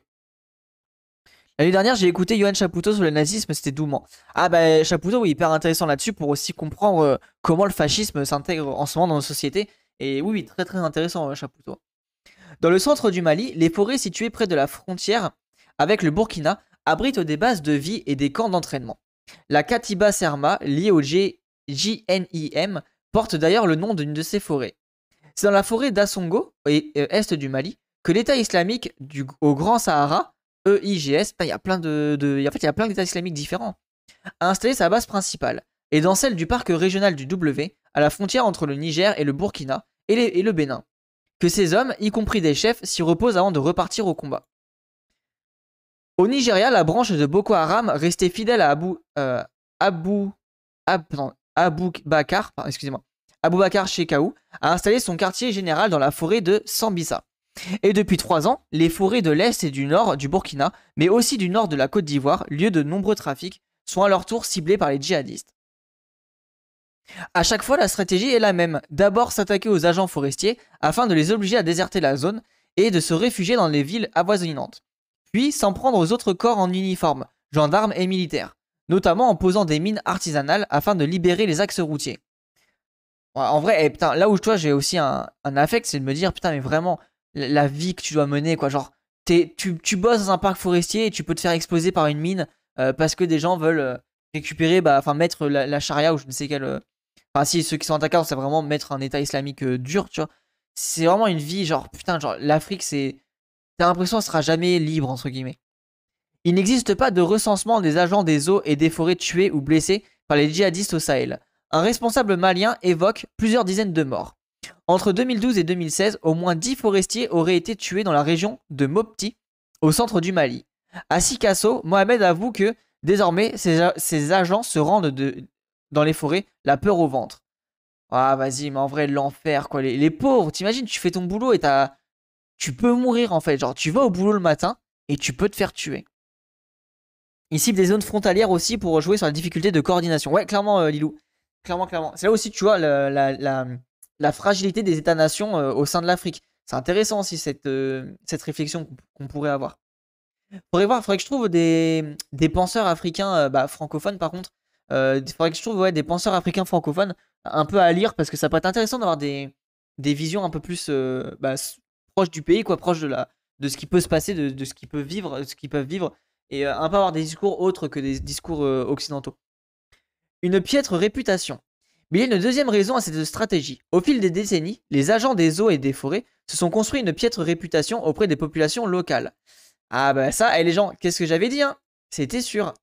L'année dernière, j'ai écouté Johan Chaputo sur le nazisme, c'était doument. Ah bah Chaputo, oui, hyper intéressant là-dessus pour aussi comprendre euh, comment le fascisme s'intègre en ce moment dans nos sociétés. Et oui, oui, très très intéressant euh, Chaputo. Dans le centre du Mali, les forêts situées près de la frontière avec le Burkina abritent des bases de vie et des camps d'entraînement. La Katiba Serma, liée au G JNIM, porte d'ailleurs le nom d'une de ces forêts. C'est dans la forêt d'Assongo, euh, est du Mali, que l'État islamique au Grand Sahara EIGS, bah, il y a plein de, de fait, il y a plein d'États islamiques différents, a installé sa base principale, et dans celle du parc régional du W, à la frontière entre le Niger et le Burkina et, le Bénin, que ces hommes, y compris des chefs, s'y reposent avant de repartir au combat. Au Nigeria, la branche de Boko Haram, restée fidèle à Abu, euh, Abu, Bakar, excusez-moi, Bakar Shekau, a installé son quartier général dans la forêt de Sambisa. Et depuis trois ans, les forêts de l'Est et du Nord du Burkina, mais aussi du Nord de la Côte d'Ivoire, lieu de nombreux trafics, sont à leur tour ciblés par les djihadistes. A chaque fois, la stratégie est la même. D'abord s'attaquer aux agents forestiers afin de les obliger à déserter la zone et de se réfugier dans les villes avoisinantes. Puis s'en prendre aux autres corps en uniforme, gendarmes et militaires, notamment en posant des mines artisanales afin de libérer les axes routiers. En vrai, eh, là où toi j'ai aussi un affect, c'est de me dire putain mais vraiment, la vie que tu dois mener, quoi. Genre, tu, tu, bosses dans un parc forestier et tu peux te faire exploser par une mine euh, parce que des gens veulent euh, récupérer, bah, enfin, mettre la, charia ou je ne sais quelle. Euh, enfin, si ceux qui sont carte c'est vraiment mettre un état islamique dur, tu vois. C'est vraiment une vie, genre, putain, genre, l'Afrique, c'est. T'as l'impression qu'elle sera jamais libre, entre guillemets. Il n'existe pas de recensement des agents des eaux et des forêts tués ou blessés par les djihadistes au Sahel. Un responsable malien évoque plusieurs dizaines de morts. Entre 2012 et 2016, au moins 10 forestiers auraient été tués dans la région de Mopti, au centre du Mali. À Sikasso, Mohamed avoue que désormais, ses, agents se rendent de, dans les forêts, la peur au ventre. Ah, vas-y, mais en vrai, l'enfer, quoi. Les, pauvres, t'imagines, tu fais ton boulot et Tu peux mourir, en fait. Genre, tu vas au boulot le matin et tu peux te faire tuer. Ici des zones frontalières aussi pour jouer sur la difficulté de coordination. Ouais, clairement, euh, Lilou. Clairement, clairement. C'est là aussi, tu vois, la, la fragilité des États-nations euh, au sein de l'Afrique. C'est intéressant aussi cette, euh, cette réflexion qu'on pourrait avoir. Faudrait voir, faudrait que je trouve des, penseurs africains euh, bah, francophones par contre. faudrait que je trouve des penseurs africains francophones un peu à lire parce que ça peut être intéressant d'avoir des, des visions un peu plus bah, proches du pays, quoi, proches de, la, de ce qui peut se passer, de, ce qui peut vivre, de ce qu'ils peuvent vivre et un peu avoir des discours autres que des discours occidentaux. Une piètre réputation. Mais il y a une deuxième raison à cette stratégie. Au fil des décennies, les agents des eaux et des forêts se sont construits une piètre réputation auprès des populations locales. Ah bah ça, et eh les gens, qu'est-ce que j'avais dit hein C'était sûr.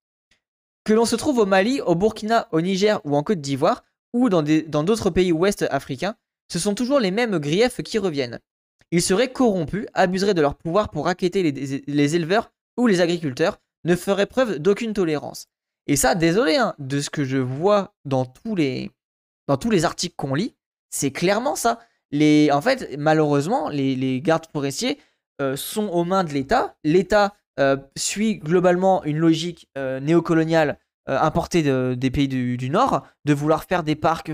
Que l'on se trouve au Mali, au Burkina, au Niger ou en Côte d'Ivoire, ou dans d'autres pays ouest africains, ce sont toujours les mêmes griefs qui reviennent. Ils seraient corrompus, abuseraient de leur pouvoir pour raqueter les, les éleveurs ou les agriculteurs, ne feraient preuve d'aucune tolérance. Et ça, désolé, hein, de ce que je vois dans tous les, dans tous les articles qu'on lit, c'est clairement ça. Les, en fait, malheureusement, les, gardes forestiers euh, sont aux mains de l'État. L'État euh, suit globalement une logique euh, néocoloniale importée des pays du, Nord, de vouloir faire des parcs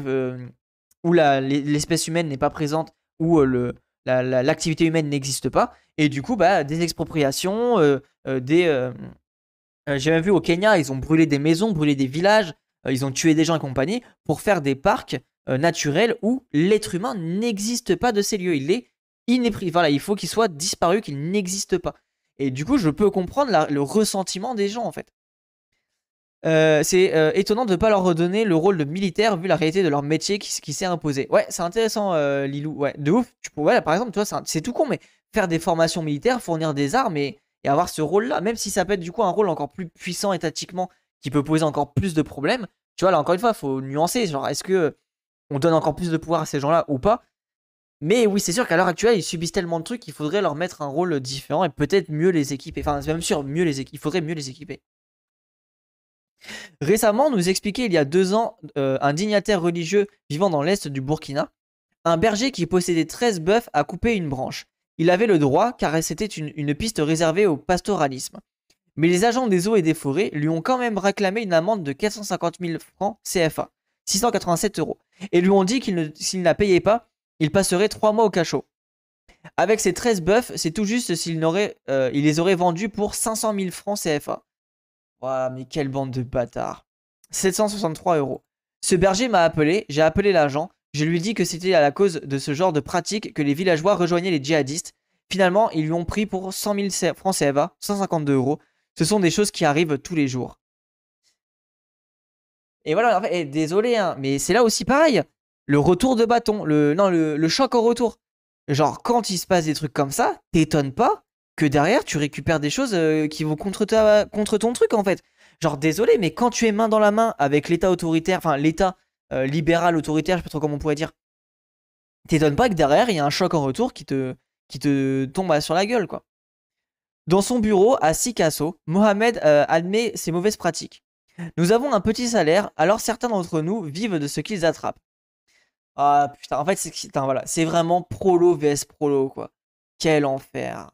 où l'espèce humaine n'est pas présente, où le, l'activité humaine n'existe pas. Et du coup, bah, des expropriations, des... J'ai même vu au Kenya, ils ont brûlé des maisons, brûlé des villages, euh, ils ont tué des gens et compagnie, pour faire des parcs euh, naturels où l'être humain n'existe pas de ces lieux. Il est inépris. Voilà, il faut qu'il soit disparu, qu'il n'existe pas. Et du coup, je peux comprendre le ressentiment des gens, en fait. Euh, c'est étonnant de ne pas leur redonner le rôle de militaire vu la réalité de leur métier qui, s'est imposé. Ouais, c'est intéressant, Lilou. Ouais, de ouf. Tu pourrais, par exemple, tu vois, c'est tout con, mais faire des formations militaires, fournir des armes et, et avoir ce rôle-là, même si ça peut être du coup un rôle encore plus puissant étatiquement qui peut poser encore plus de problèmes. Tu vois, là, encore une fois, il faut nuancer. Genre, est-ce que on donne encore plus de pouvoir à ces gens-là ou pas Mais oui, c'est sûr qu'à l'heure actuelle, ils subissent tellement de trucs qu'il faudrait leur mettre un rôle différent et peut-être mieux les équiper. Enfin, c'est même sûr, mieux les il faudrait mieux les équiper. Récemment, nous expliquait il y a deux ans euh, un dignitaire religieux vivant dans l'est du Burkina, un berger qui possédait 13 bœufs a coupé une branche. Il avait le droit car c'était une piste réservée au pastoralisme. Mais les agents des eaux et des forêts lui ont quand même réclamé une amende de 450 000 francs CFA, 687 euros, et lui ont dit qu'il s'il n'a payé pas, il passerait 3 mois au cachot. Avec ses 13 bœufs, c'est tout juste s'il euh, il les aurait vendus pour 500 000 francs CFA. Waouh, mais quelle bande de bâtards. 763 euros. Ce berger m'a appelé, j'ai appelé l'agent, je lui ai dit que c'était à la cause de ce genre de pratique que les villageois rejoignaient les djihadistes. Finalement, ils lui ont pris pour 100 000 francs CFA, 152 euros, ce sont des choses qui arrivent tous les jours. Et voilà, désolé, hein, mais c'est là aussi pareil. Le retour de bâton, le, le, choc en retour. Genre, quand il se passe des trucs comme ça, t'étonnes pas que derrière, tu récupères des choses euh, qui vont contre, ton truc, en fait. Genre, désolé, mais quand tu es main dans la main avec l'État autoritaire, enfin, l'État euh, libéral autoritaire, je sais pas trop comment on pourrait dire, t'étonnes pas que derrière, il y a un choc en retour qui te, qui te tombe sur la gueule, quoi. Dans son bureau à Sikasso, Mohamed euh, admet ses mauvaises pratiques. Nous avons un petit salaire, alors certains d'entre nous vivent de ce qu'ils attrapent. Ah putain, en fait, c'est voilà, vraiment prolo vs prolo, quoi. Quel enfer.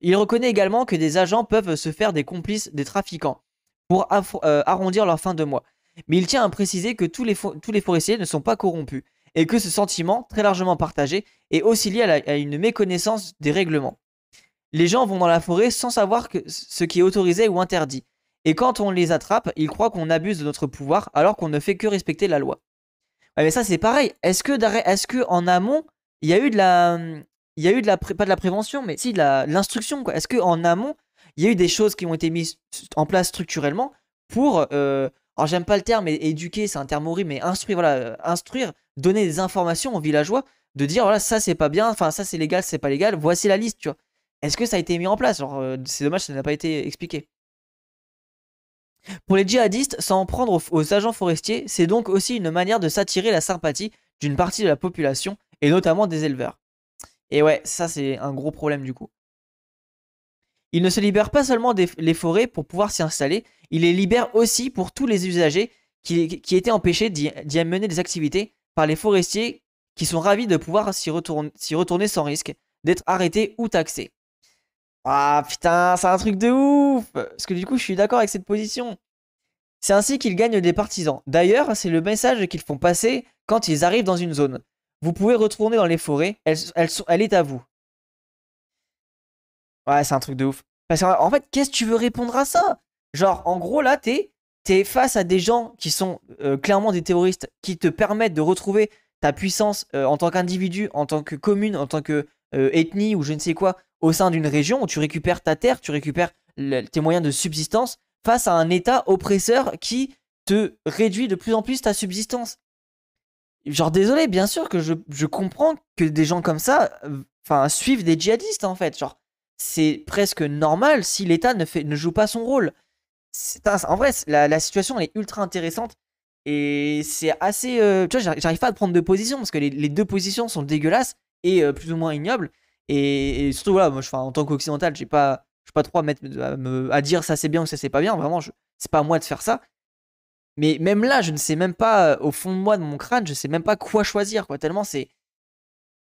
Il reconnaît également que des agents peuvent se faire des complices des trafiquants pour euh, arrondir leur fin de mois. Mais il tient à préciser que tous les, tous les forestiers ne sont pas corrompus et que ce sentiment, très largement partagé, est aussi lié à une méconnaissance des règlements les gens vont dans la forêt sans savoir ce qui est autorisé ou interdit. Et quand on les attrape, ils croient qu'on abuse de notre pouvoir alors qu'on ne fait que respecter la loi. mais ça c'est pareil. Est-ce que, est que en amont, il y a eu de la, il y a eu de la, pas de la prévention, mais si de l'instruction quoi. Est-ce que amont, il y a eu des choses qui ont été mises en place structurellement pour, euh, alors j'aime pas le terme, mais éduquer, c'est un terme horrible, mais instruire, voilà, euh, instruire, donner des informations aux villageois de dire voilà ça c'est pas bien, enfin ça c'est légal, c'est pas légal, voici la liste, tu vois. Est-ce que ça a été mis en place euh, C'est dommage, ça n'a pas été expliqué. Pour les djihadistes, s'en prendre aux, agents forestiers, c'est donc aussi une manière de s'attirer la sympathie d'une partie de la population, et notamment des éleveurs. Et ouais, ça c'est un gros problème du coup. Il ne se libère pas seulement des, les forêts pour pouvoir s'y installer, il les libère aussi pour tous les usagers qui, étaient empêchés d'y amener des activités par les forestiers qui sont ravis de pouvoir s'y retourner, sans risque, d'être arrêtés ou taxés. Ah putain, c'est un truc de ouf Parce que du coup, je suis d'accord avec cette position. C'est ainsi qu'ils gagnent des partisans. D'ailleurs, c'est le message qu'ils font passer quand ils arrivent dans une zone. Vous pouvez retourner dans les forêts, elle, est à vous. Ouais, c'est un truc de ouf. Parce qu'en fait, qu'est-ce que tu veux répondre à ça Genre, en gros, là, t'es face à des gens qui sont euh, clairement des terroristes, qui te permettent de retrouver ta puissance euh, en tant qu'individu, en tant que commune, en tant que euh, ethnie ou je ne sais quoi, au sein d'une région où tu récupères ta terre, tu récupères tes moyens de subsistance face à un État oppresseur qui te réduit de plus en plus ta subsistance. Genre désolé, bien sûr que je, comprends que des gens comme ça euh, suivent des djihadistes en fait. Genre c'est presque normal si l'État ne, ne joue pas son rôle. en vrai, la, situation est ultra intéressante et c'est assez... Euh, tu vois, j'arrive pas à prendre de position parce que les, deux positions sont dégueulasses et euh, plus ou moins ignobles. Et, surtout, voilà, en tant qu'occidental, j'ai pas, suis pas trop à, dire ça c'est bien ou ça c'est pas bien. Vraiment, je, c'est pas à moi de faire ça. Mais même là, je ne sais même pas, euh, au fond de moi, de mon crâne, je sais même pas quoi choisir, quoi. Tellement c'est.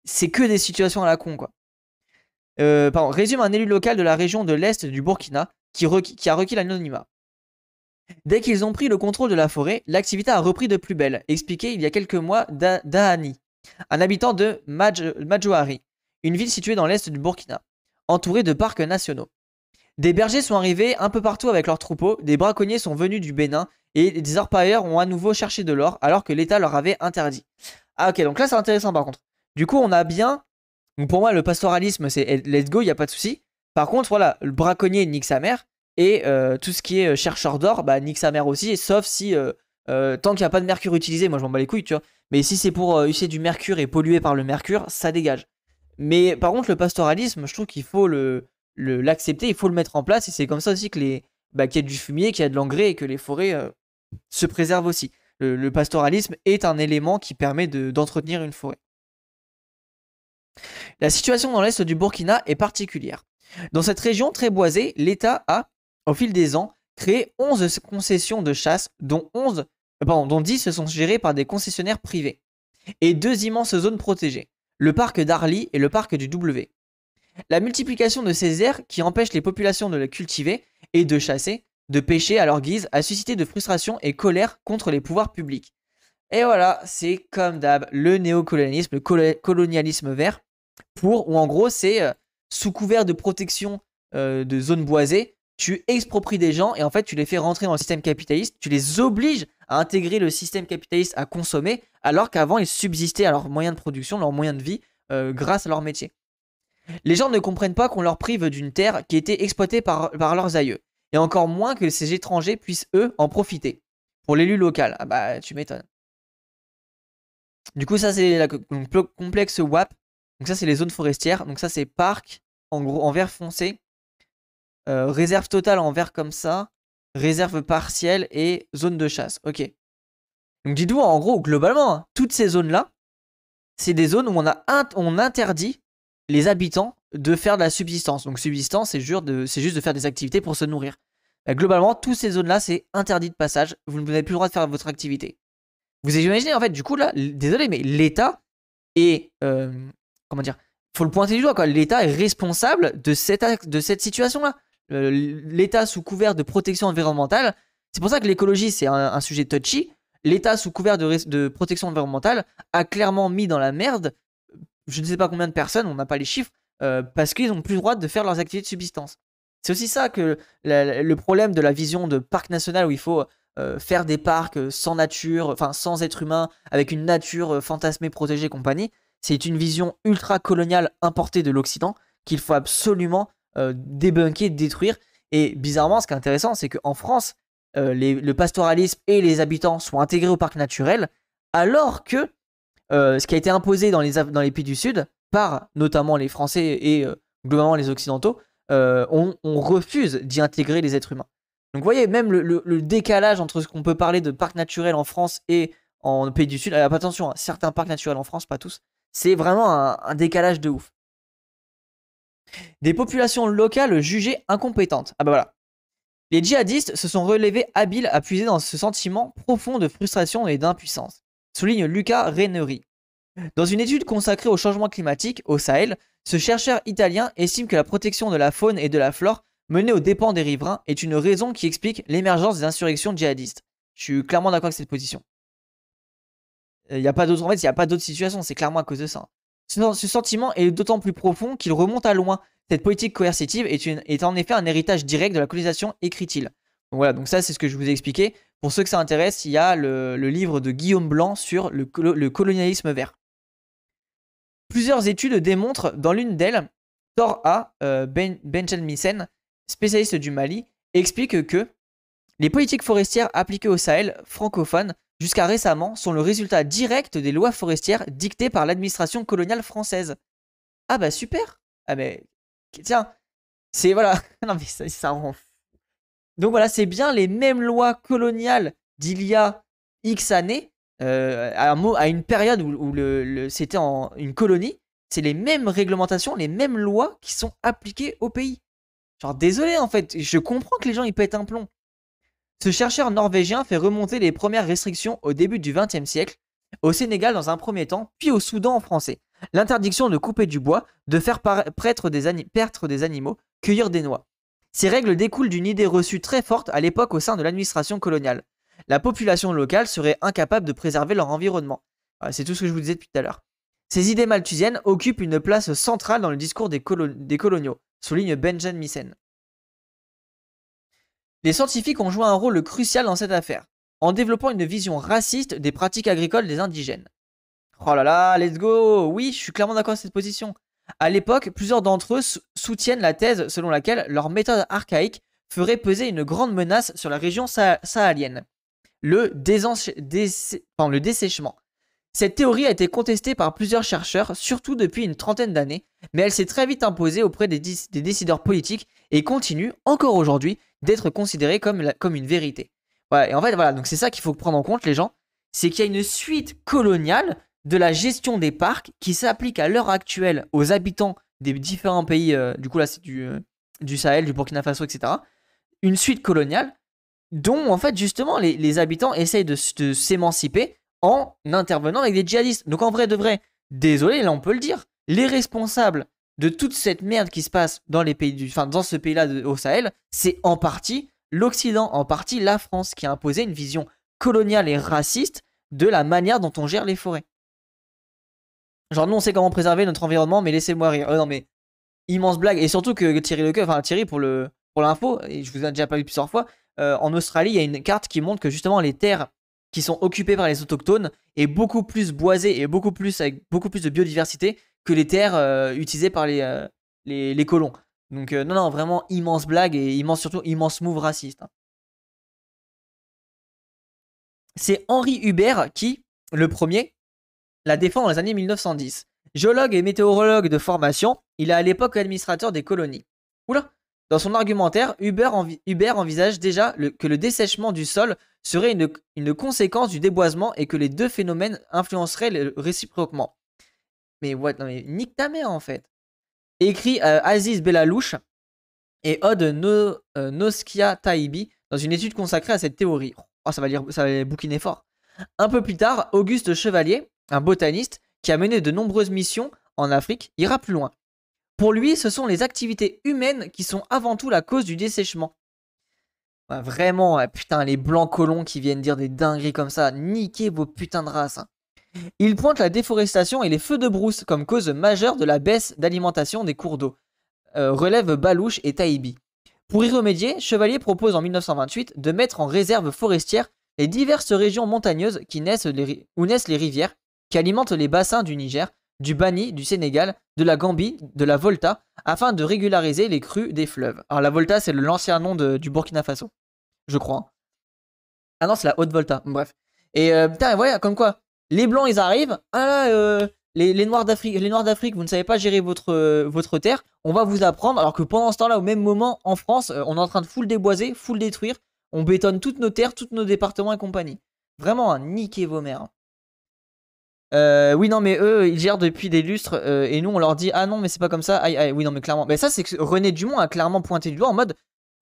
C'est que des situations à la con, quoi. Euh, résume un élu local de la région de l'Est du Burkina qui, qui a requis l'anonymat. Dès qu'ils ont pris le contrôle de la forêt, l'activité a repris de plus belle, expliqué il y a quelques mois Dahani, un habitant de une ville située dans l'est du Burkina, entourée de parcs nationaux. Des bergers sont arrivés un peu partout avec leurs troupeaux, des braconniers sont venus du Bénin et des orpailleurs ont à nouveau cherché de l'or alors que l'État leur avait interdit. Ah ok, donc là c'est intéressant par contre. Du coup, on a bien... pour moi, le pastoralisme, c'est let's go, il n'y a pas de souci. Par contre, voilà, le braconnier nique sa mère et euh, tout ce qui est euh, chercheur d'or, bah nique sa mère aussi, sauf si... Euh, tant qu'il n'y a pas de mercure utilisé, moi je m'en bats les couilles, tu vois. Mais si c'est pour user du mercure et polluer par le mercure, ça dégage. Mais par contre, le pastoralisme, je trouve qu'il faut l'accepter, il faut le mettre en place. Et c'est comme ça aussi que les, bah, qu'il y a du fumier, qu'il y a de l'engrais et que les forêts euh, se préservent aussi. Le, pastoralisme est un élément qui permet d'entretenir une forêt. La situation dans l'est du Burkina est particulière. Dans cette région très boisée, l'État a, au fil des ans, créé 11 concessions de chasse, dont, 11, dont 10 se sont gérées par des concessionnaires privés, et deux immenses zones protégées le parc d'Arly et le parc du W. La multiplication de ces aires qui empêchent les populations de les cultiver et de chasser, de pêcher à leur guise, a suscité de frustration et colère contre les pouvoirs publics. Et voilà, c'est comme d'hab le néocolonialisme, le colonialisme vert, pour, ou en gros, c'est euh, sous couvert de protection euh, de zones boisées, tu expropries des gens et en fait tu les fais rentrer dans le système capitaliste, tu les obliges intégrer le système capitaliste, à consommer, alors qu'avant ils subsistaient à leurs moyens de production, leurs moyens de vie, euh, grâce à leur métier. Les gens ne comprennent pas qu'on leur prive d'une terre qui était exploitée par, par, leurs aïeux, et encore moins que ces étrangers puissent, eux, en profiter. Pour l'élu local, ah bah tu m'étonnes. Du coup, ça c'est le complexe WAP, donc ça c'est les zones forestières, donc ça c'est parc, en gros en vert foncé, euh, réserve totale en vert comme ça, réserve partielle et zone de chasse. Ok. Donc dites-vous, en gros, globalement, hein, toutes ces zones-là, c'est des zones où on, a on interdit les habitants de faire de la subsistance. Donc subsistance, c'est juste, de faire des activités pour se nourrir. Bah, globalement, toutes ces zones-là, c'est interdit de passage. Vous n'avez plus le droit de faire votre activité. Vous imaginez, en fait, du coup, là, désolé, mais l'État est... Euh, comment dire faut le pointer du doigt, quoi. L'État est responsable de cette, de cette situation-là. Euh, l'État sous couvert de protection environnementale. C'est pour ça que l'écologie, c'est un, sujet touchy. L'État sous couvert de, protection environnementale a clairement mis dans la merde, je ne sais pas combien de personnes, on n'a pas les chiffres, euh, parce qu'ils n'ont plus le droit de faire leurs activités de subsistance. C'est aussi ça que le problème de la vision de parc national où il faut euh, faire des parcs sans nature, enfin sans être humain, avec une nature fantasmée, protégée, compagnie. C'est une vision ultra coloniale importée de l'Occident qu'il faut absolument euh, débunker, détruire. Et bizarrement, ce qui est intéressant, c'est qu'en France, euh, le pastoralisme et les habitants sont intégrés au parc naturel, alors que euh, ce qui a été imposé dans les, pays du Sud, par notamment les Français et globalement les Occidentaux, on, refuse d'y intégrer les êtres humains. Donc vous voyez, même le, décalage entre ce qu'on peut parler de parc naturel en France et en pays du Sud, alors, attention, hein, certains parcs naturels en France, pas tous, c'est vraiment un décalage de ouf. Des populations locales jugées incompétentes. Ah bah voilà. Les djihadistes se sont relevés habiles à puiser dans ce sentiment profond de frustration et d'impuissance, souligne Luca Renneri. Dans une étude consacrée au changement climatique au Sahel, ce chercheur italien estime que la protection de la faune et de la flore menée aux dépens des riverains est une raison qui explique l'émergence des insurrections djihadistes. Je suis clairement d'accord avec cette position. Il euh, n'y a pas d'autre en il n'y a pas d'autre situation, c'est clairement à cause de ça. Hein. Ce sentiment est d'autant plus profond qu'il remonte à loin. Cette politique coercitive est, en effet un héritage direct de la colonisation, écrit-il. Donc voilà, donc ça c'est ce que je vous ai expliqué. Pour ceux que ça intéresse, il y a le, livre de Guillaume Blanc sur le, colonialisme vert. Plusieurs études démontrent, dans l'une d'elles, Thor A. Benjamin euh, ben, spécialiste du Mali, explique que les politiques forestières appliquées au Sahel francophones, jusqu'à récemment, sont le résultat direct des lois forestières dictées par l'administration coloniale française. Ah bah super Ah mais... Tiens C'est... Voilà Non mais ça, Donc voilà, c'est bien les mêmes lois coloniales d'il y a X années, euh, à, une période où, c'était une colonie, c'est les mêmes réglementations, les mêmes lois qui sont appliquées au pays. Genre désolé en fait, je comprends que les gens ils pètent un plomb. Ce chercheur norvégien fait remonter les premières restrictions au début du XXe siècle, au Sénégal dans un premier temps, puis au Soudan en français. L'interdiction de couper du bois, de faire des perdre des animaux, cueillir des noix. Ces règles découlent d'une idée reçue très forte à l'époque au sein de l'administration coloniale. La population locale serait incapable de préserver leur environnement. C'est tout ce que je vous disais depuis tout à l'heure. Ces idées malthusiennes occupent une place centrale dans le discours des, des coloniaux, souligne Benjamin Missen. Les scientifiques ont joué un rôle crucial dans cette affaire, en développant une vision raciste des pratiques agricoles des indigènes. Oh là là, let's go Oui, je suis clairement d'accord avec cette position. À l'époque, plusieurs d'entre eux soutiennent la thèse selon laquelle leur méthode archaïque ferait peser une grande menace sur la région sahalienne, le, le dessèchement. Cette théorie a été contestée par plusieurs chercheurs, surtout depuis une trentaine d'années, mais elle s'est très vite imposée auprès des, décideurs politiques et continue, encore aujourd'hui, d'être considérée comme, comme une vérité. Voilà, et en fait, voilà, donc c'est ça qu'il faut prendre en compte, les gens, c'est qu'il y a une suite coloniale de la gestion des parcs qui s'applique à l'heure actuelle aux habitants des différents pays, euh, du coup là c'est du, euh, du Sahel, du Burkina Faso, etc. Une suite coloniale dont en fait justement les, les habitants essayent de, de s'émanciper en intervenant avec des djihadistes. Donc en vrai de vrai, désolé, là on peut le dire, les responsables de toute cette merde qui se passe dans les pays du, enfin, dans ce pays-là au Sahel, c'est en partie l'Occident, en partie la France, qui a imposé une vision coloniale et raciste de la manière dont on gère les forêts. Genre, nous, on sait comment préserver notre environnement, mais laissez-moi rire. Oh non, mais immense blague. Et surtout que Thierry Lecoeur, enfin, Thierry, pour le, pour l'info, et je vous ai déjà parlé plusieurs fois, euh, en Australie, il y a une carte qui montre que justement les terres qui sont occupées par les autochtones est beaucoup plus boisées et beaucoup plus avec beaucoup plus de biodiversité que les terres euh, utilisées par les, euh, colons. Donc euh, non, non, vraiment immense blague et immense, surtout immense move raciste. Hein. C'est Henri Hubert qui, le premier, la défend dans les années 1910. Géologue et météorologue de formation, il est à l'époque administrateur des colonies. Oula Dans son argumentaire, Hubert, envisage déjà que le dessèchement du sol serait une, conséquence du déboisement et que les deux phénomènes influenceraient réciproquement mais what, mais nique ta mère en fait. Écrit euh, Aziz Belalouche et Od euh, Noskia Taibi dans une étude consacrée à cette théorie. Oh, ça va lire, ça bouquiner fort. Un peu plus tard, Auguste Chevalier, un botaniste qui a mené de nombreuses missions en Afrique, ira plus loin. Pour lui, ce sont les activités humaines qui sont avant tout la cause du dessèchement. Bah, vraiment, putain, les blancs colons qui viennent dire des dingueries comme ça, niquez vos putains de races. Hein. Il pointe la déforestation et les feux de brousse comme cause majeure de la baisse d'alimentation des cours d'eau, euh, Relève Balouche et Taïbi. Pour y remédier, Chevalier propose en 1928 de mettre en réserve forestière les diverses régions montagneuses qui naissent où naissent les rivières, qui alimentent les bassins du Niger, du Bani, du Sénégal, de la Gambie, de la Volta, afin de régulariser les crues des fleuves. Alors la Volta, c'est l'ancien nom du Burkina Faso, je crois. Hein. Ah non, c'est la Haute Volta, bref. Et euh, putain, voilà, comme quoi, les blancs, ils arrivent. Ah euh, les, noirs d'Afrique, vous ne savez pas gérer votre, euh, votre terre. On va vous apprendre. Alors que pendant ce temps-là, au même moment, en France, euh, on est en train de full déboiser, full détruire. On bétonne toutes nos terres, tous nos départements et compagnie. Vraiment, hein, niquez vos mères. Hein. oui, non, mais eux, ils gèrent depuis des lustres et nous, on leur dit Ah non, mais c'est pas comme ça. Oui, non, mais clairement. Mais ça, c'est que René Dumont a clairement pointé du doigt en mode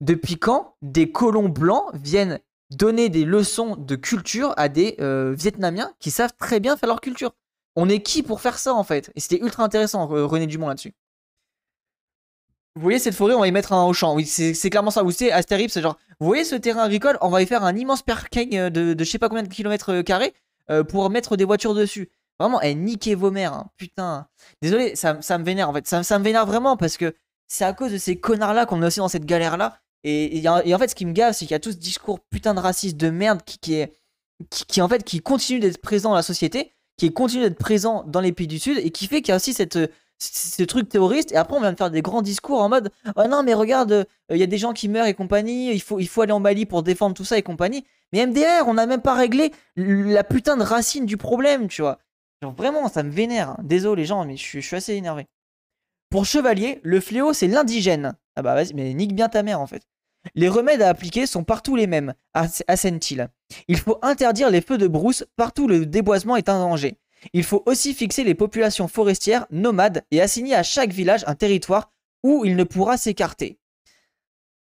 Depuis quand des colons blancs viennent donner des leçons de culture à des euh, Vietnamiens qui savent très bien faire leur culture. On est qui pour faire ça en fait Et c'était ultra intéressant, euh, René Dumont là-dessus. Vous voyez cette forêt, on va y mettre un Auchan. Oui, c'est clairement ça. Vous savez, Astérix, c'est genre, vous voyez ce terrain agricole, on va y faire un immense parking euh, de, de je sais pas combien de kilomètres carrés pour mettre des voitures dessus. Vraiment, eh, niquez vos mères, hein, putain. Désolé, ça, ça me vénère en fait. ça me vénère vraiment parce que c'est à cause de ces connards-là qu'on est aussi dans cette galère-là. Et, en, fait, ce qui me gave, c'est qu'il y a tout ce discours putain de raciste de merde qui, est, qui, en fait, qui continue d'être présent dans la société, qui continue d'être présent dans les pays du Sud et qui fait qu'il y a aussi cette, ce truc terroriste et après on vient de faire des grands discours en mode oh non mais regarde euh, il y a des gens qui meurent et compagnie il faut, il faut aller en Mali pour défendre tout ça et compagnie mais MDR on n'a même pas réglé la putain de racine du problème tu vois Genre, vraiment ça me vénère désolé les gens mais je, je suis assez énervé pour Chevalier le fléau c'est l'indigène ah bah vas-y mais nique bien ta mère en fait les remèdes à appliquer sont partout les mêmes, assène-t-il. Il faut interdire les feux de brousse partout où le déboisement est un danger. Il faut aussi fixer les populations forestières nomades et assigner à chaque village un territoire où il ne pourra s'écarter.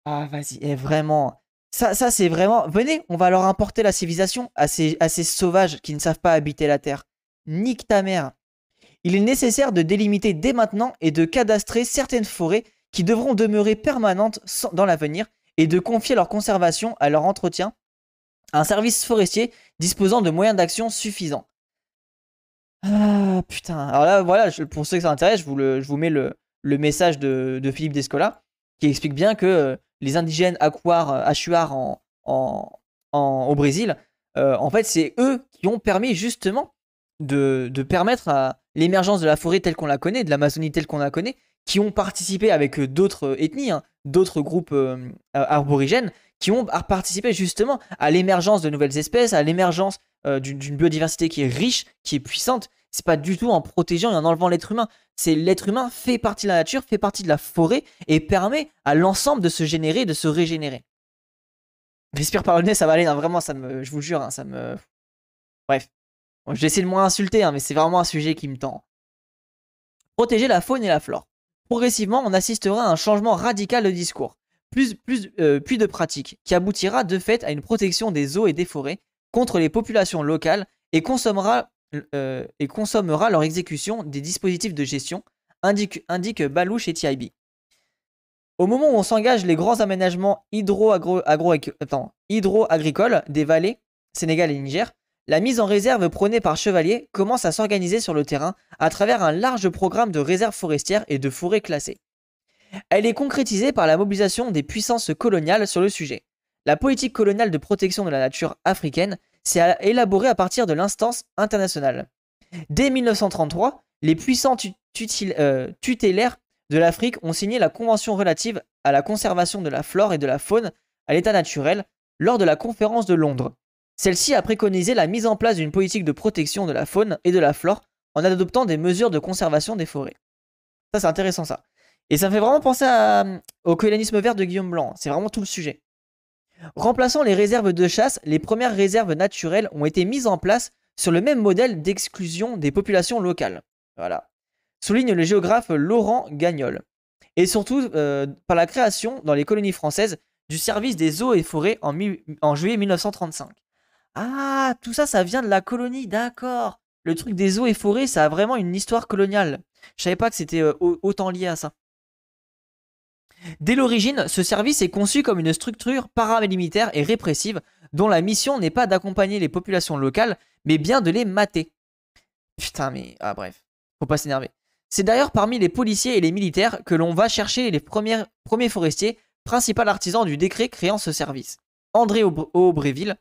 Ah, vas-y, eh, vraiment. Ça, ça c'est vraiment. Venez, on va leur importer la civilisation à ces, à ces sauvages qui ne savent pas habiter la terre. Nique ta mère. Il est nécessaire de délimiter dès maintenant et de cadastrer certaines forêts qui devront demeurer permanentes dans l'avenir et de confier leur conservation à leur entretien à un service forestier disposant de moyens d'action suffisants. Ah putain, alors là voilà, pour ceux qui s'intéressent, je vous, le, je vous mets le, le message de, de, Philippe Descola qui explique bien que euh, les indigènes euh, achuar en, en, en, au Brésil, euh, en fait c'est eux qui ont permis justement de, de permettre à l'émergence de la forêt telle qu'on la connaît, de l'Amazonie telle qu'on la connaît, qui ont participé avec d'autres ethnies, hein, d'autres groupes euh, arborigènes qui ont participé justement à l'émergence de nouvelles espèces, à l'émergence euh, d'une biodiversité qui est riche, qui est puissante. C'est pas du tout en protégeant et en enlevant l'être humain. C'est l'être humain fait partie de la nature, fait partie de la forêt et permet à l'ensemble de se générer, de se régénérer. Respire par le nez, ça va aller. Hein, vraiment, ça me, je vous jure, hein, ça me. Bref, j'essaie de moins insulter, hein, mais c'est vraiment un sujet qui me tend. Protéger la faune et la flore. Progressivement, on assistera à un changement radical de discours, plus, euh, puis de pratique, qui aboutira de fait à une protection des eaux et des forêts contre les populations locales et consommera, euh, leur exécution des dispositifs de gestion, indiquent indique Balouche et TIB. Au moment où on s'engage les grands aménagements hydro-agricoles des vallées, Sénégal et Niger, la mise en réserve prônée par Chevalier commence à s'organiser sur le terrain à travers un large programme de réserves forestières et de forêts classées. Elle est concrétisée par la mobilisation des puissances coloniales sur le sujet. La politique coloniale de protection de la nature africaine s'est élaborée à partir de l'instance internationale. Dès 1933, les puissants euh, tutélaires de l'Afrique ont signé la Convention relative à la conservation de la flore et de la faune à l'état naturel lors de la conférence de Londres, celle-ci a préconisé la mise en place d'une politique de protection de la faune et de la flore en adoptant des mesures de conservation des forêts. Ça, c'est intéressant, ça. Et ça me fait vraiment penser euh, au colonialisme vert de Guillaume Blanc. C'est vraiment tout le sujet. Remplaçant les réserves de chasse, les premières réserves naturelles ont été mises en place sur le même modèle d'exclusion des populations locales. Voilà. Souligne le géographe Laurent Gagnol. Et surtout euh, par la création, dans les colonies françaises, du service des eaux et forêts en, en juillet 1935. Ah, tout ça, ça vient de la colonie, d'accord. Le truc des eaux et forêts, ça a vraiment une histoire coloniale. Je savais pas que c'était euh, autant lié à ça. Dès l'origine, ce service est conçu comme une structure paramilitaire et répressive dont la mission n'est pas d'accompagner les populations locales, mais bien de les mater. Putain, mais. Ah, bref. Faut pas s'énerver. C'est d'ailleurs parmi les policiers et les militaires que l'on va chercher les premiers, premiers forestiers, principal artisan du décret créant ce service. André Aubréville,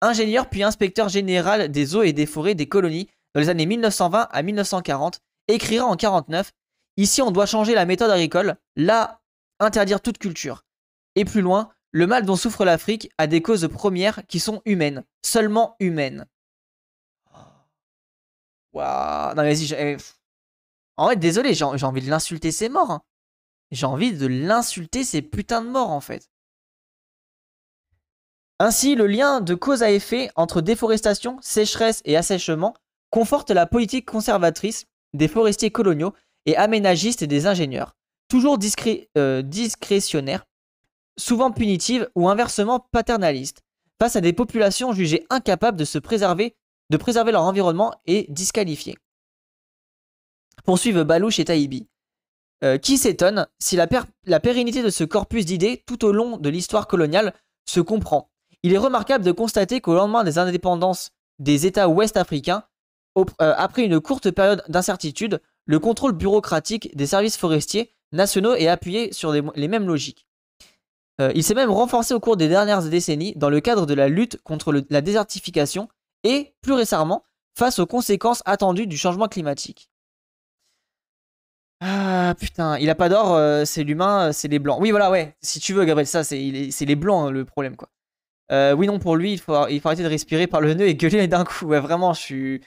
ingénieur puis inspecteur général des eaux et des forêts des colonies dans les années 1920 à 1940, écrira en 49 Ici, on doit changer la méthode agricole, là, interdire toute culture. Et plus loin, le mal dont souffre l'Afrique a des causes premières qui sont humaines, seulement humaines. Waouh, non mais vas-y, eh, en fait, désolé, j'ai envie de l'insulter, c'est mort. Hein. J'ai envie de l'insulter, c'est putain de mort en fait. Ainsi, le lien de cause à effet entre déforestation, sécheresse et assèchement conforte la politique conservatrice des forestiers coloniaux et aménagistes et des ingénieurs, toujours euh, discrétionnaires, souvent punitives ou inversement paternalistes, face à des populations jugées incapables de se préserver, de préserver leur environnement et disqualifiées. Poursuivent Balouche et Taïbi. Euh, qui s'étonne si la pérennité de ce corpus d'idées tout au long de l'histoire coloniale se comprend, il est remarquable de constater qu'au lendemain des indépendances des États ouest-africains, euh, après une courte période d'incertitude, le contrôle bureaucratique des services forestiers nationaux est appuyé sur les, mêmes logiques. Euh, il s'est même renforcé au cours des dernières décennies dans le cadre de la lutte contre la désertification et, plus récemment, face aux conséquences attendues du changement climatique. Ah putain, il a pas d'or, euh, c'est l'humain, c'est les blancs. Oui, voilà, ouais, si tu veux, Gabriel, ça, c'est les blancs hein, le problème, quoi. Euh, oui, non, pour lui, il faut, il faut arrêter de respirer par le nez et gueuler d'un coup. Ouais, vraiment, je suis.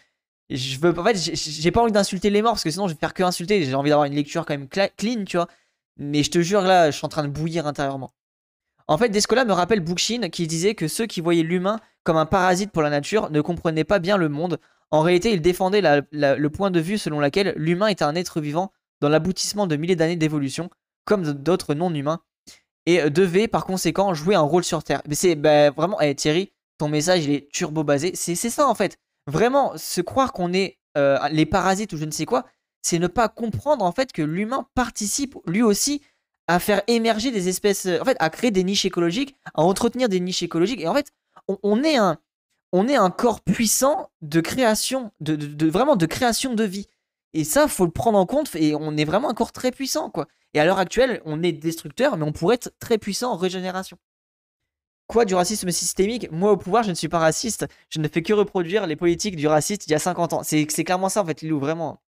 Je veux, en fait, j'ai pas envie d'insulter les morts parce que sinon je vais faire que insulter. J'ai envie d'avoir une lecture quand même clean, tu vois. Mais je te jure, là, je suis en train de bouillir intérieurement. En fait, Descola me rappelle Bookshin qui disait que ceux qui voyaient l'humain comme un parasite pour la nature ne comprenaient pas bien le monde. En réalité, il défendait le point de vue selon lequel l'humain est un être vivant dans l'aboutissement de milliers d'années d'évolution, comme d'autres non-humains, et euh, devait par conséquent jouer un rôle sur Terre. Mais c'est bah, vraiment, eh, Thierry, ton message il est turbo basé. C'est ça en fait. Vraiment, se croire qu'on est euh, les parasites ou je ne sais quoi, c'est ne pas comprendre en fait que l'humain participe lui aussi à faire émerger des espèces, euh, en fait, à créer des niches écologiques, à entretenir des niches écologiques. Et en fait, on, est un, on est un corps puissant de création, de, vraiment de création de vie. Et ça, faut le prendre en compte. Et on est vraiment un corps très puissant, quoi. Et à l'heure actuelle, on est destructeur, mais on pourrait être très puissant en régénération. Quoi du racisme systémique Moi, au pouvoir, je ne suis pas raciste. Je ne fais que reproduire les politiques du raciste il y a 50 ans. C'est clairement ça, en fait, Lilou, vraiment.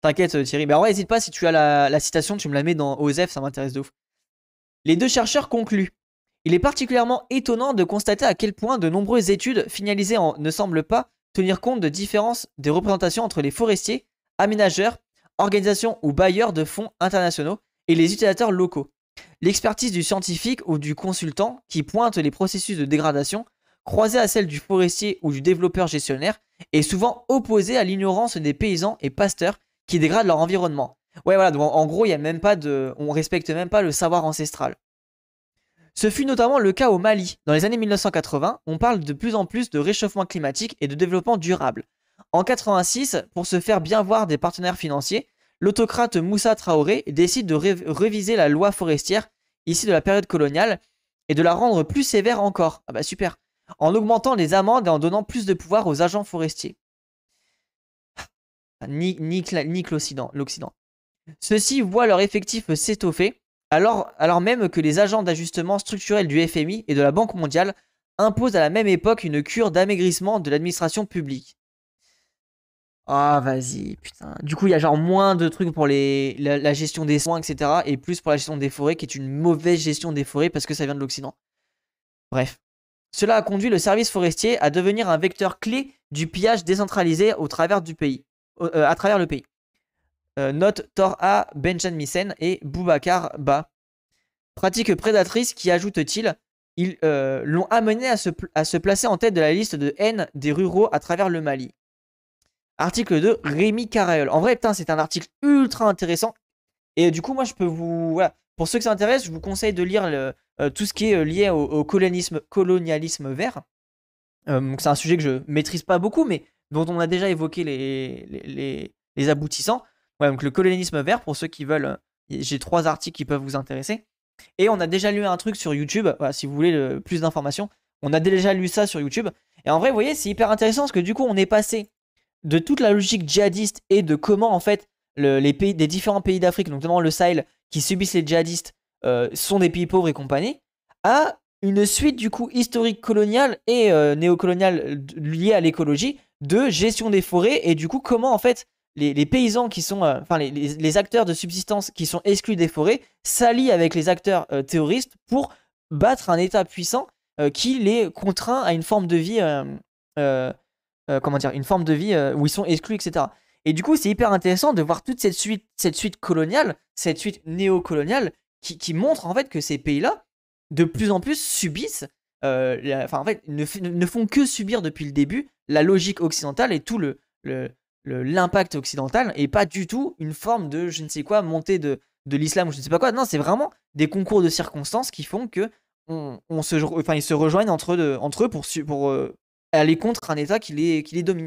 T'inquiète, Thierry. Mais bah, en vrai, n'hésite pas, si tu as la, citation, tu me la mets dans OZF, ça m'intéresse de ouf. Les deux chercheurs concluent. Il est particulièrement étonnant de constater à quel point de nombreuses études finalisées en ne semblent pas tenir compte de différences des représentations entre les forestiers, aménageurs, organisations ou bailleurs de fonds internationaux et les utilisateurs locaux. L'expertise du scientifique ou du consultant qui pointe les processus de dégradation, croisée à celle du forestier ou du développeur gestionnaire, est souvent opposée à l'ignorance des paysans et pasteurs qui dégradent leur environnement. Ouais voilà, donc en gros, il y a même pas de on respecte même pas le savoir ancestral. Ce fut notamment le cas au Mali. Dans les années 1980, on parle de plus en plus de réchauffement climatique et de développement durable. En 1986, pour se faire bien voir des partenaires financiers, l'autocrate Moussa Traoré décide de réviser la loi forestière, ici de la période coloniale, et de la rendre plus sévère encore. Ah bah super. En augmentant les amendes et en donnant plus de pouvoir aux agents forestiers. Nique ah, ni, ni l'Occident. Ceux-ci voient leur effectif s'étoffer alors, même que les agents d'ajustement structurel du FMI et de la Banque mondiale imposent à la même époque une cure d'amaigrissement de l'administration publique. Ah, vas-y, putain. Du coup, il y a genre moins de trucs pour les, la, gestion des soins, etc. Et plus pour la gestion des forêts, qui est une mauvaise gestion des forêts parce que ça vient de l'Occident. Bref. Cela a conduit le service forestier à devenir un vecteur clé du pillage décentralisé au travers du pays, euh, à travers le pays. Euh, note Thor A, Benjamin Misen et Boubacar Ba. Pratique prédatrice qui, ajoute-t-il, ils euh, l'ont amené à se, placer en tête de la liste de haine des ruraux à travers le Mali. Article 2, Rémi Carayol. En vrai, c'est un article ultra intéressant. Et du coup, moi, je peux vous. Voilà. Pour ceux qui ça je vous conseille de lire euh, tout ce qui est lié au, colonialisme, vert. c'est un sujet que je maîtrise pas beaucoup, mais dont on a déjà évoqué les aboutissants le colonialisme vert, pour ceux qui veulent, euh, j'ai trois articles qui peuvent vous intéresser. Et on a déjà lu un truc sur YouTube, si vous voulez euh, plus d'informations, on a déjà lu ça sur YouTube. Et en vrai, vous voyez, c'est hyper intéressant parce que du coup, on est passé de toute la logique djihadiste et de comment en fait les pays des différents pays d'Afrique, notamment le Sahel, qui subissent les djihadistes, euh, sont des pays pauvres et compagnie, à une suite du coup historique coloniale et néocoloniale liée à l'écologie de gestion des forêts et du coup comment en fait les, paysans qui sont, euh, enfin les, acteurs de subsistance qui sont exclus des forêts s'allient avec les acteurs euh, terroristes pour battre un État puissant euh, qui les contraint à une forme de vie, comment dire, une forme de vie où ils sont exclus, etc. Et du coup, c'est hyper intéressant de voir toute cette suite, cette suite coloniale, cette suite néocoloniale qui, montre en fait que ces pays-là, de plus en plus, subissent, enfin en fait, ne, font que subir depuis le début la logique occidentale et tout le l'impact occidental et pas du tout une forme de je ne sais quoi montée de, de l'islam ou je ne sais pas quoi. Non, c'est vraiment des concours de circonstances qui font que on, se, enfin, ils se rejoignent entre eux, entre eux pour, euh, aller contre un État qui les, qui les domine.